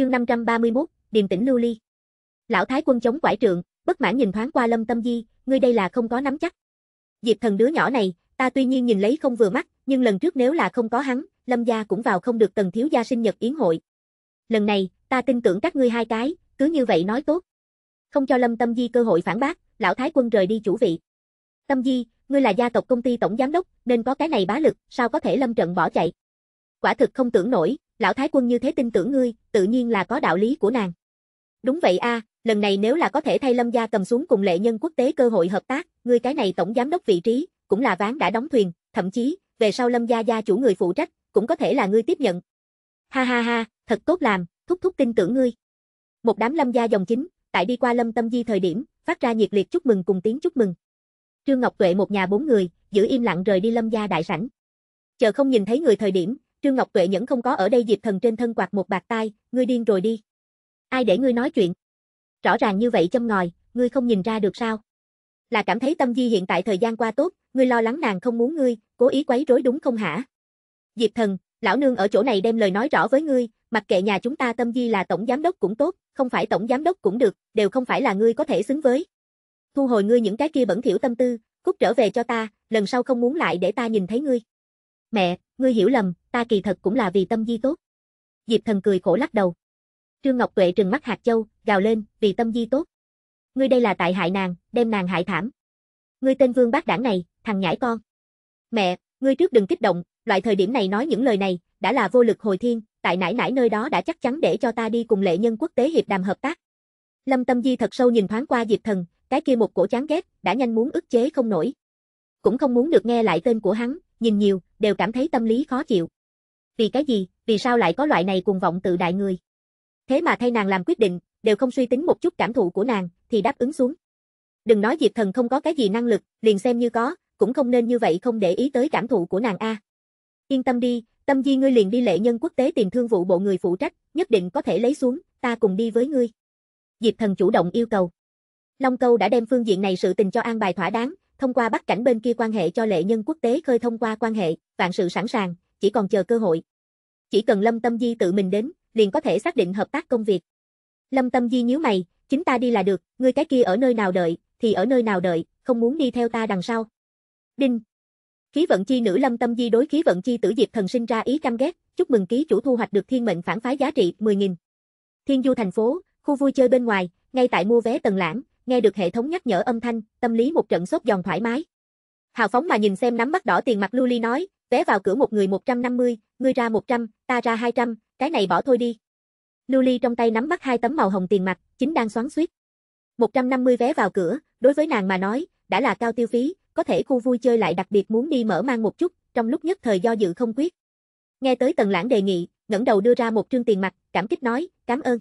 Chương 531, điềm tĩnh lưu ly. Lão thái quân chống quải trượng, bất mãn nhìn thoáng qua Lâm Tâm Di, ngươi đây là không có nắm chắc. Diệp Thần đứa nhỏ này, ta tuy nhiên nhìn lấy không vừa mắt, nhưng lần trước nếu là không có hắn, Lâm gia cũng vào không được Tần thiếu gia sinh nhật yến hội. Lần này, ta tin tưởng các ngươi hai cái, cứ như vậy nói tốt. Không cho Lâm Tâm Di cơ hội phản bác, lão thái quân rời đi chủ vị. Tâm Di, ngươi là gia tộc công ty tổng giám đốc, nên có cái này bá lực, sao có thể Lâm Trận bỏ chạy? Quả thực không tưởng nổi, lão thái quân như thế tin tưởng ngươi, tự nhiên là có đạo lý của nàng. Đúng vậy a, à, lần này nếu là có thể thay Lâm gia cầm xuống cùng lệ nhân quốc tế cơ hội hợp tác, ngươi cái này tổng giám đốc vị trí, cũng là ván đã đóng thuyền, thậm chí, về sau Lâm gia gia chủ người phụ trách, cũng có thể là ngươi tiếp nhận. Ha ha ha, thật tốt làm, thúc thúc tin tưởng ngươi. Một đám Lâm gia dòng chính, tại đi qua Lâm Tâm Di thời điểm, phát ra nhiệt liệt chúc mừng cùng tiếng chúc mừng. Trương Ngọc Tuệ một nhà bốn người, giữ im lặng rời đi Lâm gia đại sảnh. Chờ không nhìn thấy người thời điểm, Trương Ngọc Tuệ Nhẫn không có ở đây Diệp Thần trên thân quạt một bạc tai, ngươi điên rồi đi. Ai để ngươi nói chuyện? Rõ ràng như vậy châm ngòi, ngươi không nhìn ra được sao? Là cảm thấy Tâm Di hiện tại thời gian qua tốt, ngươi lo lắng nàng không muốn ngươi, cố ý quấy rối đúng không hả? Diệp Thần, lão nương ở chỗ này đem lời nói rõ với ngươi, mặc kệ nhà chúng ta Tâm Di là tổng giám đốc cũng tốt, không phải tổng giám đốc cũng được, đều không phải là ngươi có thể xứng với. Thu hồi ngươi những cái kia bẩn thỉu tâm tư, cút trở về cho ta, lần sau không muốn lại để ta nhìn thấy ngươi. Mẹ, ngươi hiểu lầm, ta kỳ thật cũng là vì tâm di tốt. Diệp thần cười khổ lắc đầu. Trương Ngọc Tuệ trừng mắt hạt châu, gào lên, vì tâm di tốt. Ngươi đây là tại hại nàng, đem nàng hại thảm. Ngươi tên vương bác đảng này, thằng nhãi con. Mẹ, ngươi trước đừng kích động, loại thời điểm này nói những lời này, đã là vô lực hồi thiên, tại nãi nãi nơi đó đã chắc chắn để cho ta đi cùng lệ nhân quốc tế hiệp đàm hợp tác. Lâm Tâm Di thật sâu nhìn thoáng qua Diệp Thần, cái kia một cổ chán ghét, đã nhanh muốn ức chế không nổi. Cũng không muốn được nghe lại tên của hắn, nhìn nhiều, đều cảm thấy tâm lý khó chịu. Vì cái gì, vì sao lại có loại này cuồng vọng tự đại người? Thế mà thay nàng làm quyết định, đều không suy tính một chút cảm thụ của nàng, thì đáp ứng xuống. Đừng nói Diệp Thần không có cái gì năng lực, liền xem như có, cũng không nên như vậy không để ý tới cảm thụ của nàng a. Yên tâm đi, Tâm Di ngươi liền đi lệ nhân quốc tế tìm thương vụ bộ người phụ trách, nhất định có thể lấy xuống, ta cùng đi với ngươi. Diệp Thần chủ động yêu cầu. Long Câu đã đem phương diện này sự tình cho an bài thỏa đáng, thông qua bắt cảnh bên kia quan hệ cho lệ nhân quốc tế khơi thông qua quan hệ, vạn sự sẵn sàng, chỉ còn chờ cơ hội. Chỉ cần Lâm Tâm Di tự mình đến, liền có thể xác định hợp tác công việc. Lâm Tâm Di nhíu mày, chính ta đi là được, ngươi cái kia ở nơi nào đợi, thì ở nơi nào đợi, không muốn đi theo ta đằng sau. Đinh. Khí vận chi nữ Lâm Tâm Di đối khí vận chi tử Diệp Thần sinh ra ý căm ghét, chúc mừng ký chủ thu hoạch được thiên mệnh phản phái giá trị 10.000. Thiên Du thành phố, khu vui chơi bên ngoài, ngay tại mua vé tầng lãng, nghe được hệ thống nhắc nhở âm thanh, tâm lý một trận sốt giòn thoải mái. Hào phóng mà nhìn xem nắm bắt đỏ tiền mặt Luli nói, vé vào cửa một người 150, ngươi ra 100, ta ra 200, cái này bỏ thôi đi. Luli trong tay nắm bắt hai tấm màu hồng tiền mặt, chính đang xoắn xuýt. 150 vé vào cửa, đối với nàng mà nói, đã là cao tiêu phí, có thể khu vui chơi lại đặc biệt muốn đi mở mang một chút, trong lúc nhất thời do dự không quyết. Nghe tới Tần Lãng đề nghị, ngẩng đầu đưa ra một trương tiền mặt, cảm kích nói, "Cảm ơn."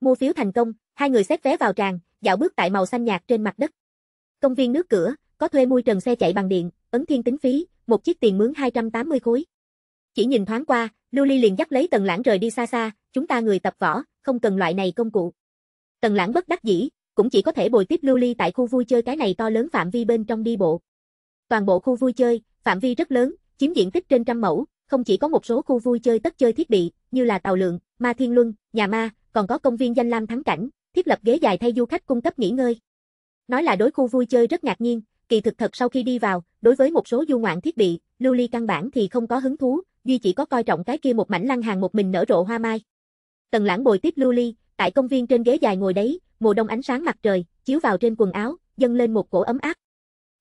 Mua phiếu thành công, hai người xếp vé vào tràng, dạo bước tại màu xanh nhạt trên mặt đất. Công viên nước cửa, có thuê mui trần xe chạy bằng điện, ấn thiên tính phí, một chiếc tiền mướn 280 khối. Chỉ nhìn thoáng qua, Lưu Ly liền dắt lấy Tần Lãng rời đi xa xa, chúng ta người tập võ, không cần loại này công cụ. Tần Lãng bất đắc dĩ, cũng chỉ có thể bồi tiếp Lưu Ly tại khu vui chơi cái này to lớn phạm vi bên trong đi bộ. Toàn bộ khu vui chơi, phạm vi rất lớn, chiếm diện tích trên trăm mẫu, không chỉ có một số khu vui chơi tất chơi thiết bị, như là tàu lượng, ma thiên luân, nhà ma, còn có công viên danh lam thắng cảnh, thiết lập ghế dài thay du khách cung cấp nghỉ ngơi. Nói là đối khu vui chơi rất ngạc nhiên, kỳ thực thật sau khi đi vào, đối với một số du ngoạn thiết bị, lưu ly căn bản thì không có hứng thú, duy chỉ có coi trọng cái kia một mảnh lăng hàng một mình nở rộ hoa mai. Tần lãng bồi tiếp lưu ly, tại công viên trên ghế dài ngồi đấy, mùa đông ánh sáng mặt trời, chiếu vào trên quần áo, dâng lên một cổ ấm áp.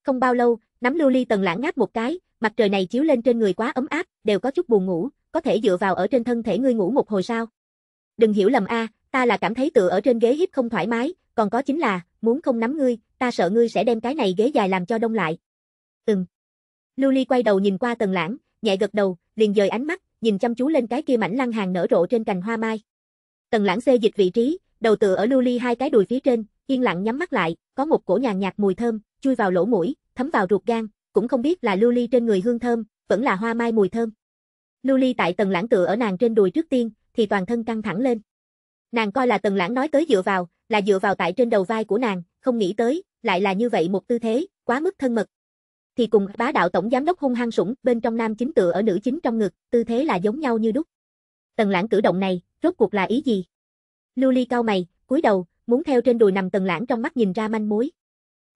Không bao lâu, nắm lưu ly tần lãng ngáp một cái, mặt trời này chiếu lên trên người quá ấm áp, đều có chút buồn ngủ, có thể dựa vào ở trên thân thể ngươi ngủ một hồi sao? Đừng hiểu lầm a, ta là cảm thấy tựa ở trên ghế hiếp không thoải mái, còn có chính là, muốn không nắm ngươi, ta sợ ngươi sẽ đem cái này ghế dài làm cho đông lại. Ừm. Lưu Ly quay đầu nhìn qua tần lãng, nhẹ gật đầu, liền dời ánh mắt, nhìn chăm chú lên cái kia mảnh lăng hàng nở rộ trên cành hoa mai. Tần lãng xê dịch vị trí, đầu tựa ở Lưu Ly hai cái đùi phía trên, yên lặng nhắm mắt lại, có một cổ nhàn nhạt mùi thơm, chui vào lỗ mũi, thấm vào ruột gan, cũng không biết là Lưu Ly trên người hương thơm, vẫn là hoa mai mùi thơm. Lưu Ly tại tần lãng tựa ở nàng trên đùi trước tiên, thì toàn thân căng thẳng lên. Nàng coi là Tần Lãng nói tới dựa vào, là dựa vào tại trên đầu vai của nàng, không nghĩ tới, lại là như vậy một tư thế, quá mức thân mật. Thì cùng bá đạo tổng giám đốc hung hăng sủng, bên trong nam chính tựa ở nữ chính trong ngực, tư thế là giống nhau như đúc. Tần Lãng cử động này, rốt cuộc là ý gì? Lưu Ly cau mày, cúi đầu, muốn theo trên đùi nằm Tần Lãng trong mắt nhìn ra manh mối.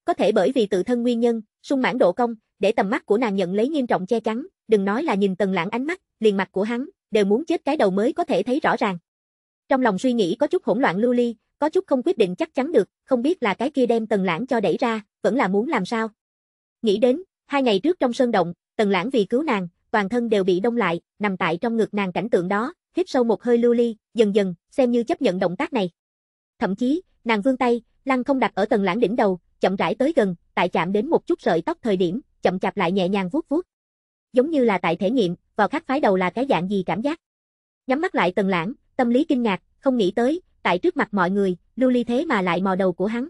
Có thể bởi vì tự thân nguyên nhân, sung mãn độ công, để tầm mắt của nàng nhận lấy nghiêm trọng che chắn, đừng nói là nhìn Tần Lãng ánh mắt, liền mặt của hắn, đều muốn chết cái đầu mới có thể thấy rõ ràng. Trong lòng suy nghĩ có chút hỗn loạn lưu ly, có chút không quyết định chắc chắn được, không biết là cái kia đem Tần Lãng cho đẩy ra, vẫn là muốn làm sao. Nghĩ đến, hai ngày trước trong sơn động, Tần Lãng vì cứu nàng, toàn thân đều bị đông lại, nằm tại trong ngực nàng cảnh tượng đó, hít sâu một hơi lưu ly, dần dần, xem như chấp nhận động tác này. Thậm chí, nàng vươn tay, lăng không đặt ở Tần Lãng đỉnh đầu, chậm rãi tới gần, tại chạm đến một chút sợi tóc thời điểm, chậm chạp lại nhẹ nhàng vuốt vuốt. Giống như là tại thể nghiệm, vào khắc phái đầu là cái dạng gì cảm giác. Nhắm mắt lại Tần Lãng, tâm lý kinh ngạc, không nghĩ tới, tại trước mặt mọi người, Lưu Ly thế mà lại mò đầu của hắn.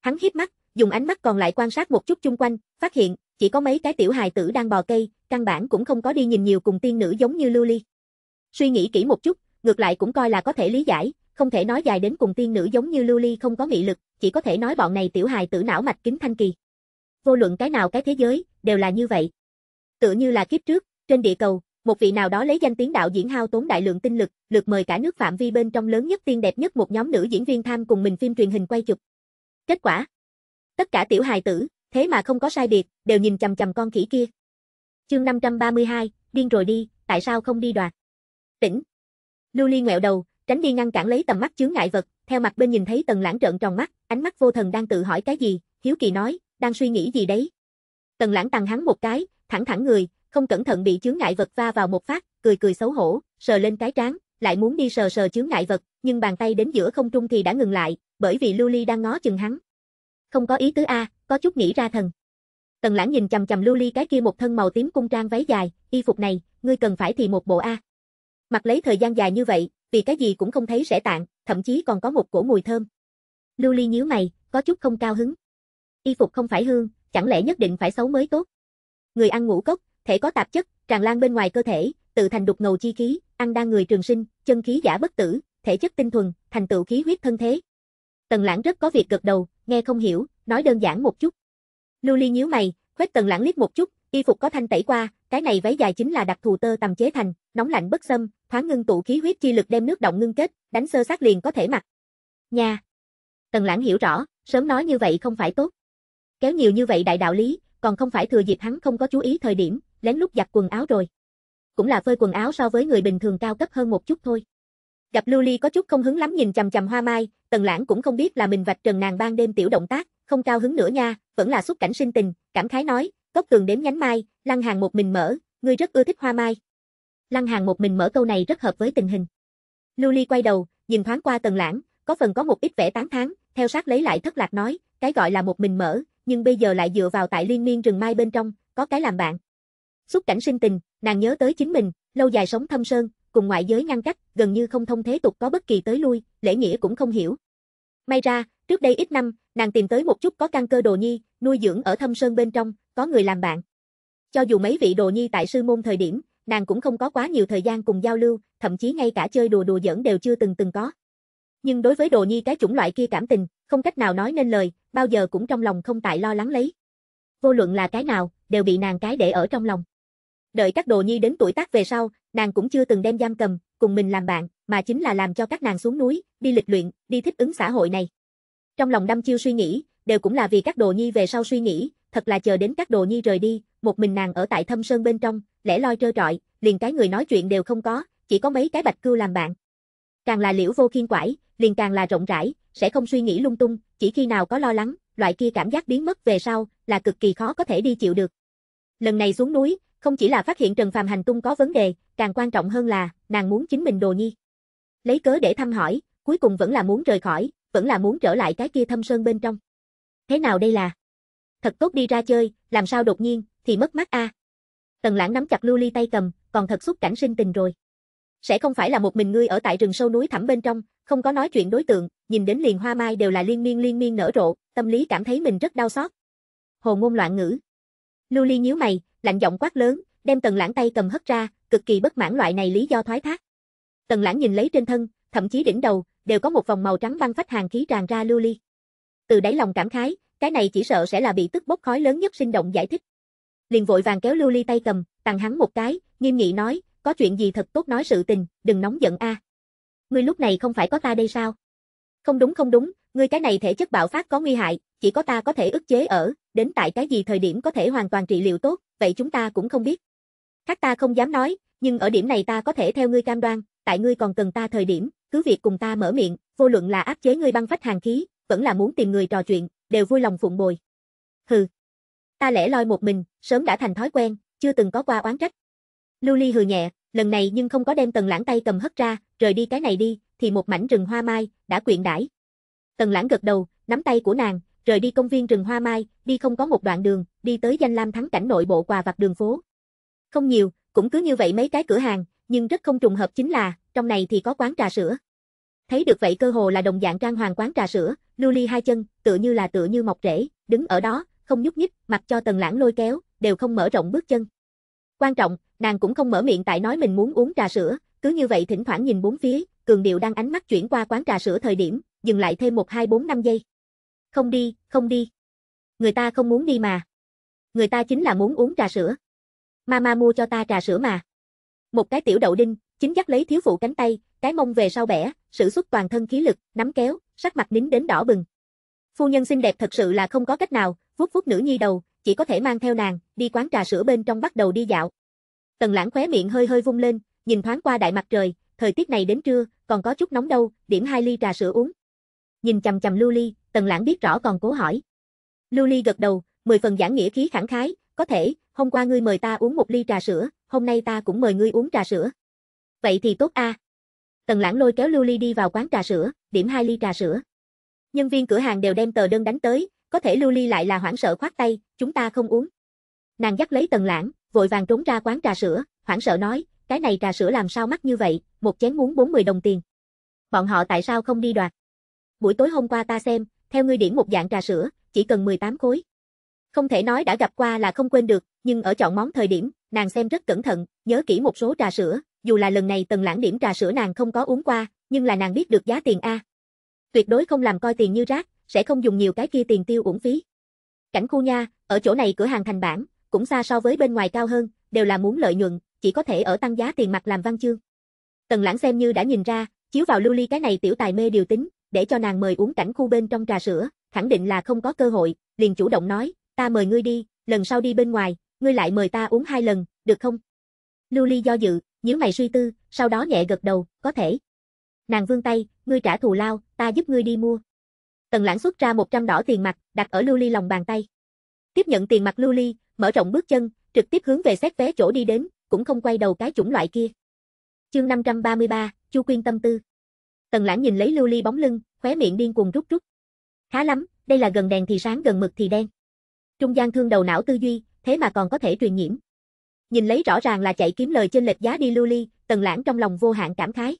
Hắn hiếp mắt, dùng ánh mắt còn lại quan sát một chút chung quanh, phát hiện, chỉ có mấy cái tiểu hài tử đang bò cây, căn bản cũng không có đi nhìn nhiều cùng tiên nữ giống như Lưu Ly. Suy nghĩ kỹ một chút, ngược lại cũng coi là có thể lý giải, không thể nói dài đến cùng tiên nữ giống như Lưu Ly không có nghị lực, chỉ có thể nói bọn này tiểu hài tử não mạch kính thanh kỳ. Vô luận cái nào cái thế giới, đều là như vậy. Tựa như là kiếp trước, trên địa cầu, một vị nào đó lấy danh tiếng đạo diễn hao tốn đại lượng tinh lực, lượt mời cả nước phạm vi bên trong lớn nhất tiên đẹp nhất một nhóm nữ diễn viên tham cùng mình phim truyền hình quay chụp. Kết quả, tất cả tiểu hài tử, thế mà không có sai biệt, đều nhìn chằm chằm con khỉ kia. Chương 532, điên rồi đi, tại sao không đi đoạt? Tỉnh. Lưu Ly ngẹo đầu, tránh đi ngăn cản lấy tầm mắt chướng ngại vật, theo mặt bên nhìn thấy Tần Lãng trợn tròn mắt, ánh mắt vô thần đang tự hỏi cái gì, hiếu kỳ nói, đang suy nghĩ gì đấy. Tần Lãng tăng hắn một cái, thẳng thẳng người, không cẩn thận bị chướng ngại vật va vào một phát, cười cười xấu hổ, sờ lên cái trán, lại muốn đi sờ sờ chướng ngại vật, nhưng bàn tay đến giữa không trung thì đã ngừng lại, bởi vì Lưu Ly đang ngó chừng hắn. Không có ý tứ a, có chút nghĩ ra thần. Tần Lãng nhìn chằm chằm Lưu Ly cái kia một thân màu tím cung trang váy dài, y phục này, ngươi cần phải thì một bộ a. Mặc lấy thời gian dài như vậy, vì cái gì cũng không thấy rẻ tạng, thậm chí còn có một cổ mùi thơm. Lưu Ly nhíu mày, có chút không cao hứng. Y phục không phải hương, chẳng lẽ nhất định phải xấu mới tốt. Người ăn ngủ cốc, thể có tạp chất, tràn lan bên ngoài cơ thể, tự thành đục ngầu chi khí, ăn đa người trường sinh, chân khí giả bất tử, thể chất tinh thuần, thành tựu khí huyết thân thế. Tần Lãng rất có việc gật đầu, nghe không hiểu, nói đơn giản một chút. Lưu Ly nhíu mày, khuếch Tần Lãng liếc một chút, y phục có thanh tẩy qua, cái này váy dài chính là đặc thù tơ tầm chế thành, nóng lạnh bất xâm, thoáng ngưng tụ khí huyết chi lực đem nước động ngưng kết, đánh sơ sát liền có thể mặc. Nha. Tần Lãng hiểu rõ, sớm nói như vậy không phải tốt. Kéo nhiều như vậy đại đạo lý, còn không phải thừa dịp hắn không có chú ý thời điểm, lén lút giặt quần áo rồi. Cũng là phơi quần áo so với người bình thường cao cấp hơn một chút thôi. Gặp Lưu Ly có chút không hứng lắm nhìn chằm chằm Hoa Mai, Tần Lãng cũng không biết là mình vạch trần nàng ban đêm tiểu động tác, không cao hứng nữa nha, vẫn là xúc cảnh sinh tình, cảm khái nói, cốc tường đếm nhánh mai, Lăng Hàng một mình mở, ngươi rất ưa thích Hoa Mai. Lăng Hàng một mình mở câu này rất hợp với tình hình. Lưu Ly quay đầu, nhìn thoáng qua Tần Lãng, có phần có một ít vẻ tán thán, theo sát lấy lại thất lạc nói, cái gọi là một mình mở, nhưng bây giờ lại dựa vào tại liên miên rừng mai bên trong, có cái làm bạn, Xúc cảnh sinh tình, nàng nhớ tới chính mình, lâu dài sống thâm sơn, cùng ngoại giới ngăn cách, gần như không thông thế tục có bất kỳ tới lui, lễ nghĩa cũng không hiểu. May ra, trước đây ít năm, nàng tìm tới một chút có căn cơ đồ nhi, nuôi dưỡng ở thâm sơn bên trong, có người làm bạn. Cho dù mấy vị đồ nhi tại sư môn thời điểm, nàng cũng không có quá nhiều thời gian cùng giao lưu, thậm chí ngay cả chơi đùa đùa giỡn đều chưa từng từng có. Nhưng đối với đồ nhi cái chủng loại kia cảm tình, không cách nào nói nên lời, bao giờ cũng trong lòng không tại lo lắng lấy. Vô luận là cái nào, đều bị nàng cái để ở trong lòng. Đợi các đồ nhi đến tuổi tác về sau, nàng cũng chưa từng đem giam cầm, cùng mình làm bạn, mà chính là làm cho các nàng xuống núi, đi lịch luyện, đi thích ứng xã hội này. Trong lòng đâm chiêu suy nghĩ, đều cũng là vì các đồ nhi về sau suy nghĩ, thật là chờ đến các đồ nhi rời đi, một mình nàng ở tại thâm sơn bên trong, lẻ loi trơ trọi, liền cái người nói chuyện đều không có, chỉ có mấy cái bạch cưu làm bạn. Càng là liễu vô khiên quải, liền càng là rộng rãi, sẽ không suy nghĩ lung tung, chỉ khi nào có lo lắng, loại kia cảm giác biến mất về sau, là cực kỳ khó có thể đi chịu được. Lần này xuống núi, không chỉ là phát hiện Trần Phàm hành tung có vấn đề, càng quan trọng hơn là, nàng muốn chính mình đồ nhi. Lấy cớ để thăm hỏi, cuối cùng vẫn là muốn rời khỏi, vẫn là muốn trở lại cái kia thâm sơn bên trong. Thế nào đây là? Thật tốt đi ra chơi, làm sao đột nhiên, thì mất mắt a. À. Tần lãng nắm chặt lưu ly tay cầm, còn thật xúc cảnh sinh tình rồi. Sẽ không phải là một mình ngươi ở tại rừng sâu núi thẳm bên trong, không có nói chuyện đối tượng, nhìn đến liền hoa mai đều là liên miên liên miên nở rộ, tâm lý cảm thấy mình rất đau xót. Hồ ngôn loạn ngữ. Lưu ly nhíu mày, lạnh giọng quát lớn, đem Tần Lãng tay cầm hất ra, cực kỳ bất mãn loại này lý do thoái thác. Tần Lãng nhìn lấy trên thân, thậm chí đỉnh đầu, đều có một vòng màu trắng băng phách hàng khí tràn ra lưu ly. Từ đáy lòng cảm khái, cái này chỉ sợ sẽ là bị tức bốc khói lớn nhất sinh động giải thích. Liền vội vàng kéo lưu ly tay cầm, tặng hắn một cái, nghiêm nghị nói, có chuyện gì thật tốt nói sự tình, đừng nóng giận a. Ngươi lúc này không phải có ta đây sao? Không đúng không đúng, ngươi cái này thể chất bạo phát có nguy hại, chỉ có ta có thể ức chế ở, đến tại cái gì thời điểm có thể hoàn toàn trị liệu tốt, vậy chúng ta cũng không biết. Khác ta không dám nói, nhưng ở điểm này ta có thể theo ngươi cam đoan, tại ngươi còn cần ta thời điểm, cứ việc cùng ta mở miệng, vô luận là áp chế ngươi băng phách hàng khí, vẫn là muốn tìm người trò chuyện, đều vui lòng phụng bồi. Hừ. Ta lẻ loi một mình, sớm đã thành thói quen, chưa từng có qua oán trách. Lưu Ly hừ nhẹ, lần này nhưng không có đem Tần Lãng tay cầm hất ra, rời đi cái này đi, thì một mảnh rừng hoa mai đã quyện đãi. Tần Lãng gật đầu, nắm tay của nàng, rời đi công viên rừng hoa mai, đi không có một đoạn đường, đi tới danh lam thắng cảnh nội bộ quà vặt đường phố. Không nhiều, cũng cứ như vậy mấy cái cửa hàng, nhưng rất không trùng hợp chính là, trong này thì có quán trà sữa. Thấy được vậy cơ hồ là đồng dạng trang hoàng quán trà sữa, lưu ly hai chân, tựa như là tựa như mọc rễ, đứng ở đó, không nhúc nhích, mặc cho tần lãng lôi kéo, đều không mở rộng bước chân. Quan trọng, nàng cũng không mở miệng tại nói mình muốn uống trà sữa, cứ như vậy thỉnh thoảng nhìn bốn phía, cường điệu đang ánh mắt chuyển qua quán trà sữa thời điểm, dừng lại thêm một hai bốn năm giây. Không đi, không đi. Người ta không muốn đi mà. Người ta chính là muốn uống trà sữa. Mama mua cho ta trà sữa mà. Một cái tiểu đậu đinh, chính dắt lấy thiếu phụ cánh tay, cái mông về sau bẻ, sử xuất toàn thân khí lực, nắm kéo, sắc mặt nín đến đỏ bừng. Phu nhân xinh đẹp thật sự là không có cách nào, vuốt vuốt nữ nhi đầu, chỉ có thể mang theo nàng, đi quán trà sữa bên trong bắt đầu đi dạo. Tần lãng khóe miệng hơi hơi vung lên, nhìn thoáng qua đại mặt trời, thời tiết này đến trưa, còn có chút nóng đâu, điểm hai ly trà sữa uống, nhìn chầm chầm Lưu Ly, Tần Lãng biết rõ còn cố hỏi. Lưu Ly gật đầu, mười phần giảng nghĩa khí khẳng khái, có thể, hôm qua ngươi mời ta uống một ly trà sữa, hôm nay ta cũng mời ngươi uống trà sữa. Vậy thì tốt a. À. Tần Lãng lôi kéo Lưu Ly đi vào quán trà sữa, điểm hai ly trà sữa. Nhân viên cửa hàng đều đem tờ đơn đánh tới, có thể Lưu Ly lại là hoảng sợ khoát tay, chúng ta không uống. Nàng dắt lấy Tần Lãng, vội vàng trốn ra quán trà sữa, hoảng sợ nói, cái này trà sữa làm sao mắc như vậy, một chén muốn 40 đồng tiền. Bọn họ tại sao không đi đoạt? buổi tối hôm qua ta xem, theo ngươi điểm một dạng trà sữa, chỉ cần 18 khối. Không thể nói đã gặp qua là không quên được, nhưng ở chọn món thời điểm, nàng xem rất cẩn thận, nhớ kỹ một số trà sữa, dù là lần này tần lãng điểm trà sữa nàng không có uống qua, nhưng là nàng biết được giá tiền A. Tuyệt đối không làm coi tiền như rác, sẽ không dùng nhiều cái kia tiền tiêu uổng phí. Cảnh khu nha, ở chỗ này cửa hàng thành bản, cũng xa so với bên ngoài cao hơn, đều là muốn lợi nhuận, chỉ có thể ở tăng giá tiền mặt làm văn chương. Tần lãng xem như đã nhìn ra, chiếu vào lưu ly cái này tiểu tài mê điều tính, để cho nàng mời uống cảnh khu bên trong trà sữa, khẳng định là không có cơ hội, liền chủ động nói, ta mời ngươi đi, lần sau đi bên ngoài, ngươi lại mời ta uống hai lần, được không? Lưu Ly do dự, nhíu mày suy tư, sau đó nhẹ gật đầu, có thể. Nàng vươn tay, ngươi trả thù lao, ta giúp ngươi đi mua. Tần Lãng xuất ra 100 đỏ tiền mặt, đặt ở Lưu Ly lòng bàn tay. Tiếp nhận tiền mặt Lưu Ly, mở rộng bước chân, trực tiếp hướng về xét vé chỗ đi đến, cũng không quay đầu cái chủng loại kia. Chương 533, Chu Quyên tâm tư. Tần Lãng nhìn lấy Lưu Ly bóng lưng, khóe miệng điên cuồng rút rút. Khá lắm, đây là gần đèn thì sáng gần mực thì đen. Trung gian thương đầu não tư duy, thế mà còn có thể truyền nhiễm. Nhìn lấy rõ ràng là chạy kiếm lời trên lệch giá đi Lưu Ly, Tần Lãng trong lòng vô hạn cảm khái.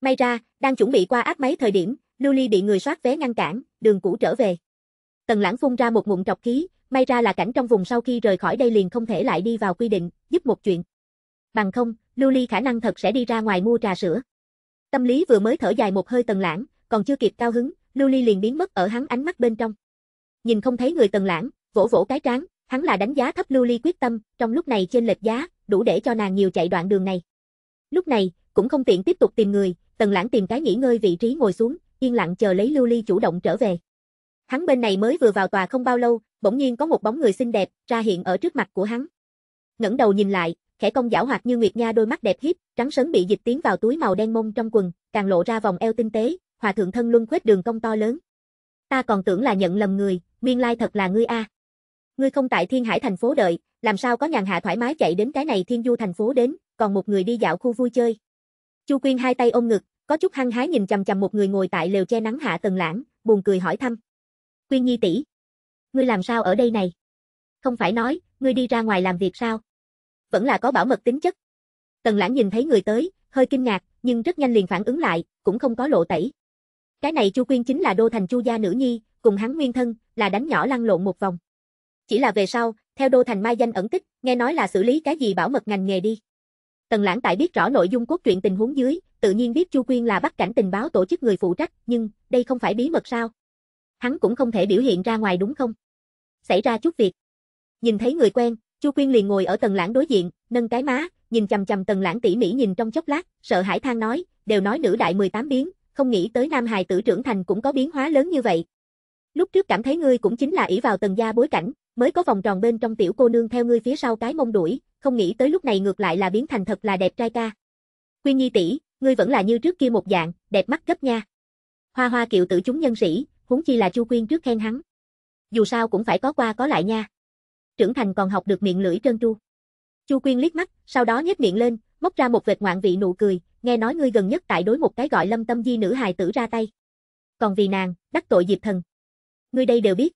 May ra, đang chuẩn bị qua áp máy thời điểm, Lưu Ly bị người soát vé ngăn cản, đường cũ trở về. Tần Lãng phun ra một ngụm trọc khí, may ra là cảnh trong vùng sau khi rời khỏi đây liền không thể lại đi vào quy định, giúp một chuyện. Bằng không, Lưu Ly khả năng thật sẽ đi ra ngoài mua trà sữa. Tâm lý vừa mới thở dài một hơi tần lãng, còn chưa kịp cao hứng, Lưu Ly liền biến mất ở hắn ánh mắt bên trong. Nhìn không thấy người tần lãng, vỗ vỗ cái trán, hắn là đánh giá thấp Lưu Ly quyết tâm, trong lúc này trên lệch giá, đủ để cho nàng nhiều chạy đoạn đường này. Lúc này, cũng không tiện tiếp tục tìm người, tần lãng tìm cái nghỉ ngơi vị trí ngồi xuống, yên lặng chờ lấy Lưu Ly chủ động trở về. Hắn bên này mới vừa vào tòa không bao lâu, bỗng nhiên có một bóng người xinh đẹp ra hiện ở trước mặt của hắn. Ngẩng đầu nhìn lại, khẽ công giảo hoạt như nguyệt nha đôi mắt đẹp hiếp, trắng sấn bị dịch tiến vào túi màu đen mông trong quần, càng lộ ra vòng eo tinh tế, hòa thượng thân luân khuếch đường cong to lớn. Ta còn tưởng là nhận lầm người, nguyên lai thật là ngươi a. À. Ngươi không tại Thiên Hải thành phố đợi, làm sao có nhàn hạ thoải mái chạy đến cái này Thiên Du thành phố đến, còn một người đi dạo khu vui chơi. Chu Quyên hai tay ôm ngực, có chút hăng hái nhìn chằm chằm một người ngồi tại lều che nắng hạ tầng lãng, buồn cười hỏi thăm. Quyên Nhi tỷ, ngươi làm sao ở đây này? Không phải nói, ngươi đi ra ngoài làm việc sao? vẫn là có bảo mật tính chất. Tần Lãng nhìn thấy người tới, hơi kinh ngạc, nhưng rất nhanh liền phản ứng lại, cũng không có lộ tẩy. Cái này Chu Quyên chính là đô thành Chu gia nữ nhi, cùng hắn nguyên thân, là đánh nhỏ lăn lộn một vòng. Chỉ là về sau, theo đô thành mai danh ẩn tích, nghe nói là xử lý cái gì bảo mật ngành nghề đi. Tần Lãng tại biết rõ nội dung cốt truyện tình huống dưới, tự nhiên biết Chu Quyên là bắt cảnh tình báo tổ chức người phụ trách, nhưng đây không phải bí mật sao? Hắn cũng không thể biểu hiện ra ngoài đúng không? Xảy ra chút việc. Nhìn thấy người quen, Chu Quyên liền ngồi ở tầng lãng đối diện, nâng cái má, nhìn chằm chằm tầng lãng tỉ mỉ nhìn trong chốc lát, sợ hãi than nói, đều nói nữ đại 18 biến, không nghĩ tới nam hài tử trưởng thành cũng có biến hóa lớn như vậy. Lúc trước cảm thấy ngươi cũng chính là ỷ vào tầng gia bối cảnh, mới có vòng tròn bên trong tiểu cô nương theo ngươi phía sau cái mông đuổi, không nghĩ tới lúc này ngược lại là biến thành thật là đẹp trai ca. Quyên Nhi tỷ, ngươi vẫn là như trước kia một dạng, đẹp mắt gấp nha. Hoa Hoa kiệu tử chúng nhân sĩ, huống chi là Chu Quyên trước khen hắn. Dù sao cũng phải có qua có lại nha trưởng thành còn học được miệng lưỡi trơn tru. Chu Quyên liếc mắt, sau đó nhếch miệng lên, móc ra một vệt ngoạn vị nụ cười, nghe nói ngươi gần nhất tại đối một cái gọi Lâm Tâm Di nữ hài tử ra tay. Còn vì nàng, đắc tội Diệp Thần. Ngươi đây đều biết.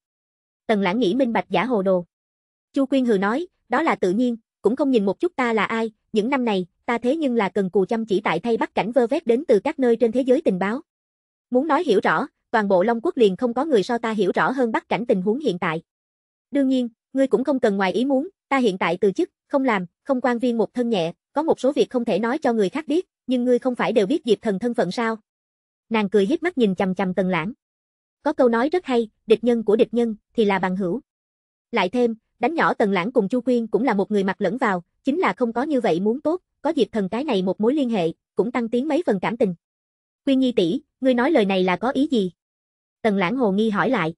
Tần Lãng nghĩ minh bạch giả hồ đồ. Chu Quyên hừ nói, đó là tự nhiên, cũng không nhìn một chút ta là ai, những năm này, ta thế nhưng là cần cù chăm chỉ tại thay bắt cảnh vơ vét đến từ các nơi trên thế giới tình báo. Muốn nói hiểu rõ, toàn bộ Long Quốc liền không có người so ta hiểu rõ hơn bắt cảnh tình huống hiện tại. Đương nhiên, Ngươi cũng không cần ngoài ý muốn, ta hiện tại từ chức, không làm, không quan viên một thân nhẹ, có một số việc không thể nói cho người khác biết, nhưng ngươi không phải đều biết Diệp Thần thân phận sao? Nàng cười híp mắt nhìn chằm chằm Tần Lãng. Có câu nói rất hay, địch nhân của địch nhân thì là bằng hữu. Lại thêm, đánh nhỏ Tần Lãng cùng Chu Quyên cũng là một người mặc lẫn vào, chính là không có như vậy muốn tốt, có Diệp Thần cái này một mối liên hệ, cũng tăng tiến mấy phần cảm tình. Quyên Nhi tỷ, ngươi nói lời này là có ý gì? Tần Lãng hồ nghi hỏi lại.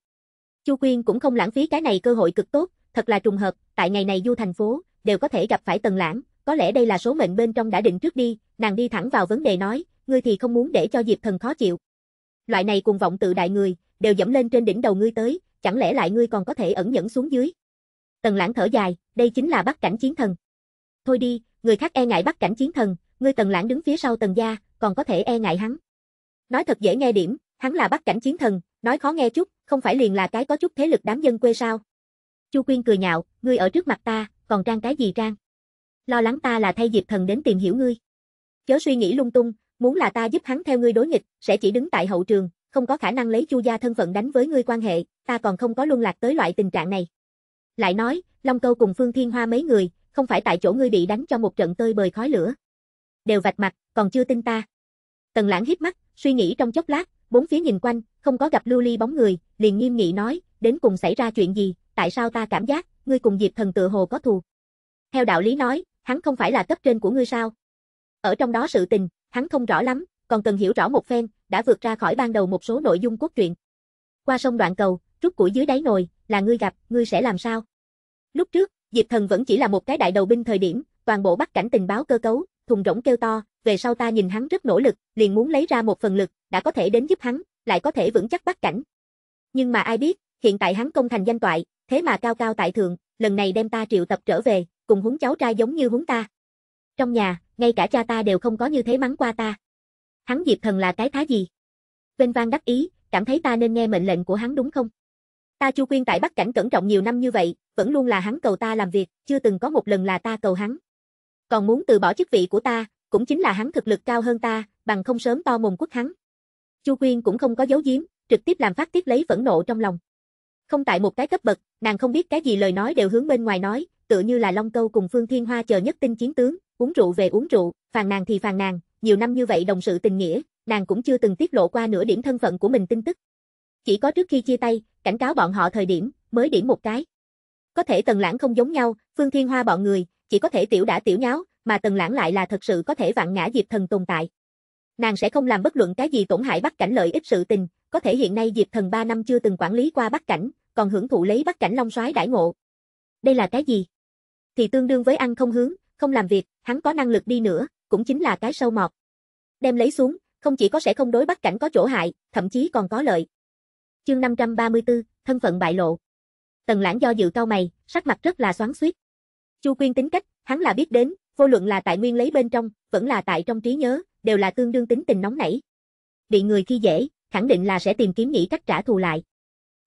Chu Quyên cũng không lãng phí cái này cơ hội cực tốt, Thật là trùng hợp, tại ngày này du thành phố, đều có thể gặp phải tần lãng, có lẽ đây là số mệnh bên trong đã định trước đi, nàng đi thẳng vào vấn đề nói, ngươi thì không muốn để cho Diệp thần khó chịu. Loại này cùng vọng tự đại người, đều dẫm lên trên đỉnh đầu ngươi tới, chẳng lẽ lại ngươi còn có thể ẩn nhẫn xuống dưới. Tần lãng thở dài, đây chính là bắt cảnh chiến thần. Thôi đi, người khác e ngại bắt cảnh chiến thần, ngươi tần lãng đứng phía sau tần gia, còn có thể e ngại hắn. Nói thật dễ nghe điểm, hắn là bắt cảnh chiến thần, nói khó nghe chút, không phải liền là cái có chút thế lực đám dân quê sao. Chu Quyên cười nhạo, ngươi ở trước mặt ta, còn trang cái gì trang? Lo lắng ta là thay Diệp Thần đến tìm hiểu ngươi. Chớ suy nghĩ lung tung, muốn là ta giúp hắn theo ngươi đối nghịch, sẽ chỉ đứng tại hậu trường, không có khả năng lấy Chu gia thân phận đánh với ngươi quan hệ, ta còn không có luân lạc tới loại tình trạng này. Lại nói, Long Câu cùng Phương Thiên Hoa mấy người, không phải tại chỗ ngươi bị đánh cho một trận tơi bời khói lửa. Đều vạch mặt, còn chưa tin ta. Tần Lãng híp mắt, suy nghĩ trong chốc lát, bốn phía nhìn quanh, không có gặp Lưu Ly bóng người, liền nghiêm nghị nói, đến cùng xảy ra chuyện gì, tại sao ta cảm giác, ngươi cùng Diệp Thần tựa hồ có thù. Theo đạo lý nói, hắn không phải là cấp trên của ngươi sao? Ở trong đó sự tình, hắn không rõ lắm, còn cần hiểu rõ một phen, đã vượt ra khỏi ban đầu một số nội dung cốt truyện. Qua sông đoạn cầu, rút củi dưới đáy nồi, là ngươi gặp, ngươi sẽ làm sao? Lúc trước, Diệp Thần vẫn chỉ là một cái đại đầu binh thời điểm, toàn bộ bắt cảnh tình báo cơ cấu, thùng rỗng kêu to, về sau ta nhìn hắn rất nỗ lực, liền muốn lấy ra một phần lực, đã có thể đến giúp hắn, lại có thể vững chắc bắt cảnh. Nhưng mà ai biết, hiện tại hắn công thành danh toại, thế mà cao cao tại thượng, lần này đem ta triệu tập trở về, cùng huấn cháu trai giống như huấn ta. Trong nhà, ngay cả cha ta đều không có như thế mắng qua ta. Hắn Diệp Thần là cái thá gì? Vinh Vang đắc ý, cảm thấy ta nên nghe mệnh lệnh của hắn đúng không? Ta Chu Quyên tại Bắc Cảnh cẩn trọng nhiều năm như vậy, vẫn luôn là hắn cầu ta làm việc, chưa từng có một lần là ta cầu hắn. Còn muốn từ bỏ chức vị của ta, cũng chính là hắn thực lực cao hơn ta, bằng không sớm to mồm quốc hắn. Chu Quyên cũng không có giấu giếm, trực tiếp làm phát tiết lấy phẫn nộ trong lòng. Không tại một cái cấp bậc, nàng không biết cái gì lời nói đều hướng bên ngoài nói, tựa như là Long Câu cùng Phương Thiên Hoa chờ nhất tinh chiến tướng, uống rượu về uống rượu, phàn nàng thì phàn nàng, nhiều năm như vậy đồng sự tình nghĩa, nàng cũng chưa từng tiết lộ qua nửa điểm thân phận của mình tin tức. Chỉ có trước khi chia tay, cảnh cáo bọn họ thời điểm, mới điểm một cái. Có thể Tần Lãng không giống nhau, Phương Thiên Hoa bọn người, chỉ có thể tiểu đã tiểu nháo, mà Tần Lãng lại là thật sự có thể vặn ngã Diệp Thần tồn tại. Nàng sẽ không làm bất luận cái gì tổn hại bắt Cảnh lợi ích sự tình, có thể hiện nay Diệp Thần 3 năm chưa từng quản lý qua bắt Cảnh, còn hưởng thụ lấy bắt cảnh long soái đãi ngộ. Đây là cái gì? Thì tương đương với ăn không hướng, không làm việc, hắn có năng lực đi nữa, cũng chính là cái sâu mọt. Đem lấy xuống, không chỉ có sẽ không đối bắt cảnh có chỗ hại, thậm chí còn có lợi. Chương 534, thân phận bại lộ. Tần Lãng do dự cau mày, sắc mặt rất là xoắn xuýt. Chu Quyên tính cách, hắn là biết đến, vô luận là tại nguyên lấy bên trong, vẫn là tại trong trí nhớ, đều là tương đương tính tình nóng nảy. Bị người khi dễ, khẳng định là sẽ tìm kiếm nghĩ cách trả thù lại.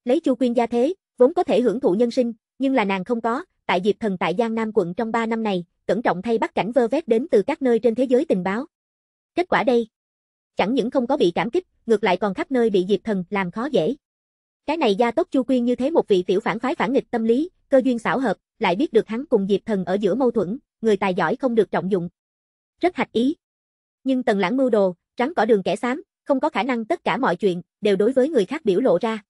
Lấy Chu Quyên gia thế, vốn có thể hưởng thụ nhân sinh, nhưng là nàng không có, tại Diệp Thần tại Giang Nam quận trong 3 năm này, cẩn trọng thay bắt cảnh vơ vét đến từ các nơi trên thế giới tình báo. Kết quả đây, chẳng những không có bị cảm kích, ngược lại còn khắp nơi bị Diệp Thần làm khó dễ. Cái này gia tốc Chu Quyên như thế một vị tiểu phản phái phản nghịch tâm lý, cơ duyên xảo hợp, lại biết được hắn cùng Diệp Thần ở giữa mâu thuẫn, người tài giỏi không được trọng dụng. Rất hạch ý. Nhưng Tần Lãng mưu đồ, trắng cỏ đường kẻ xám, không có khả năng tất cả mọi chuyện đều đối với người khác biểu lộ ra.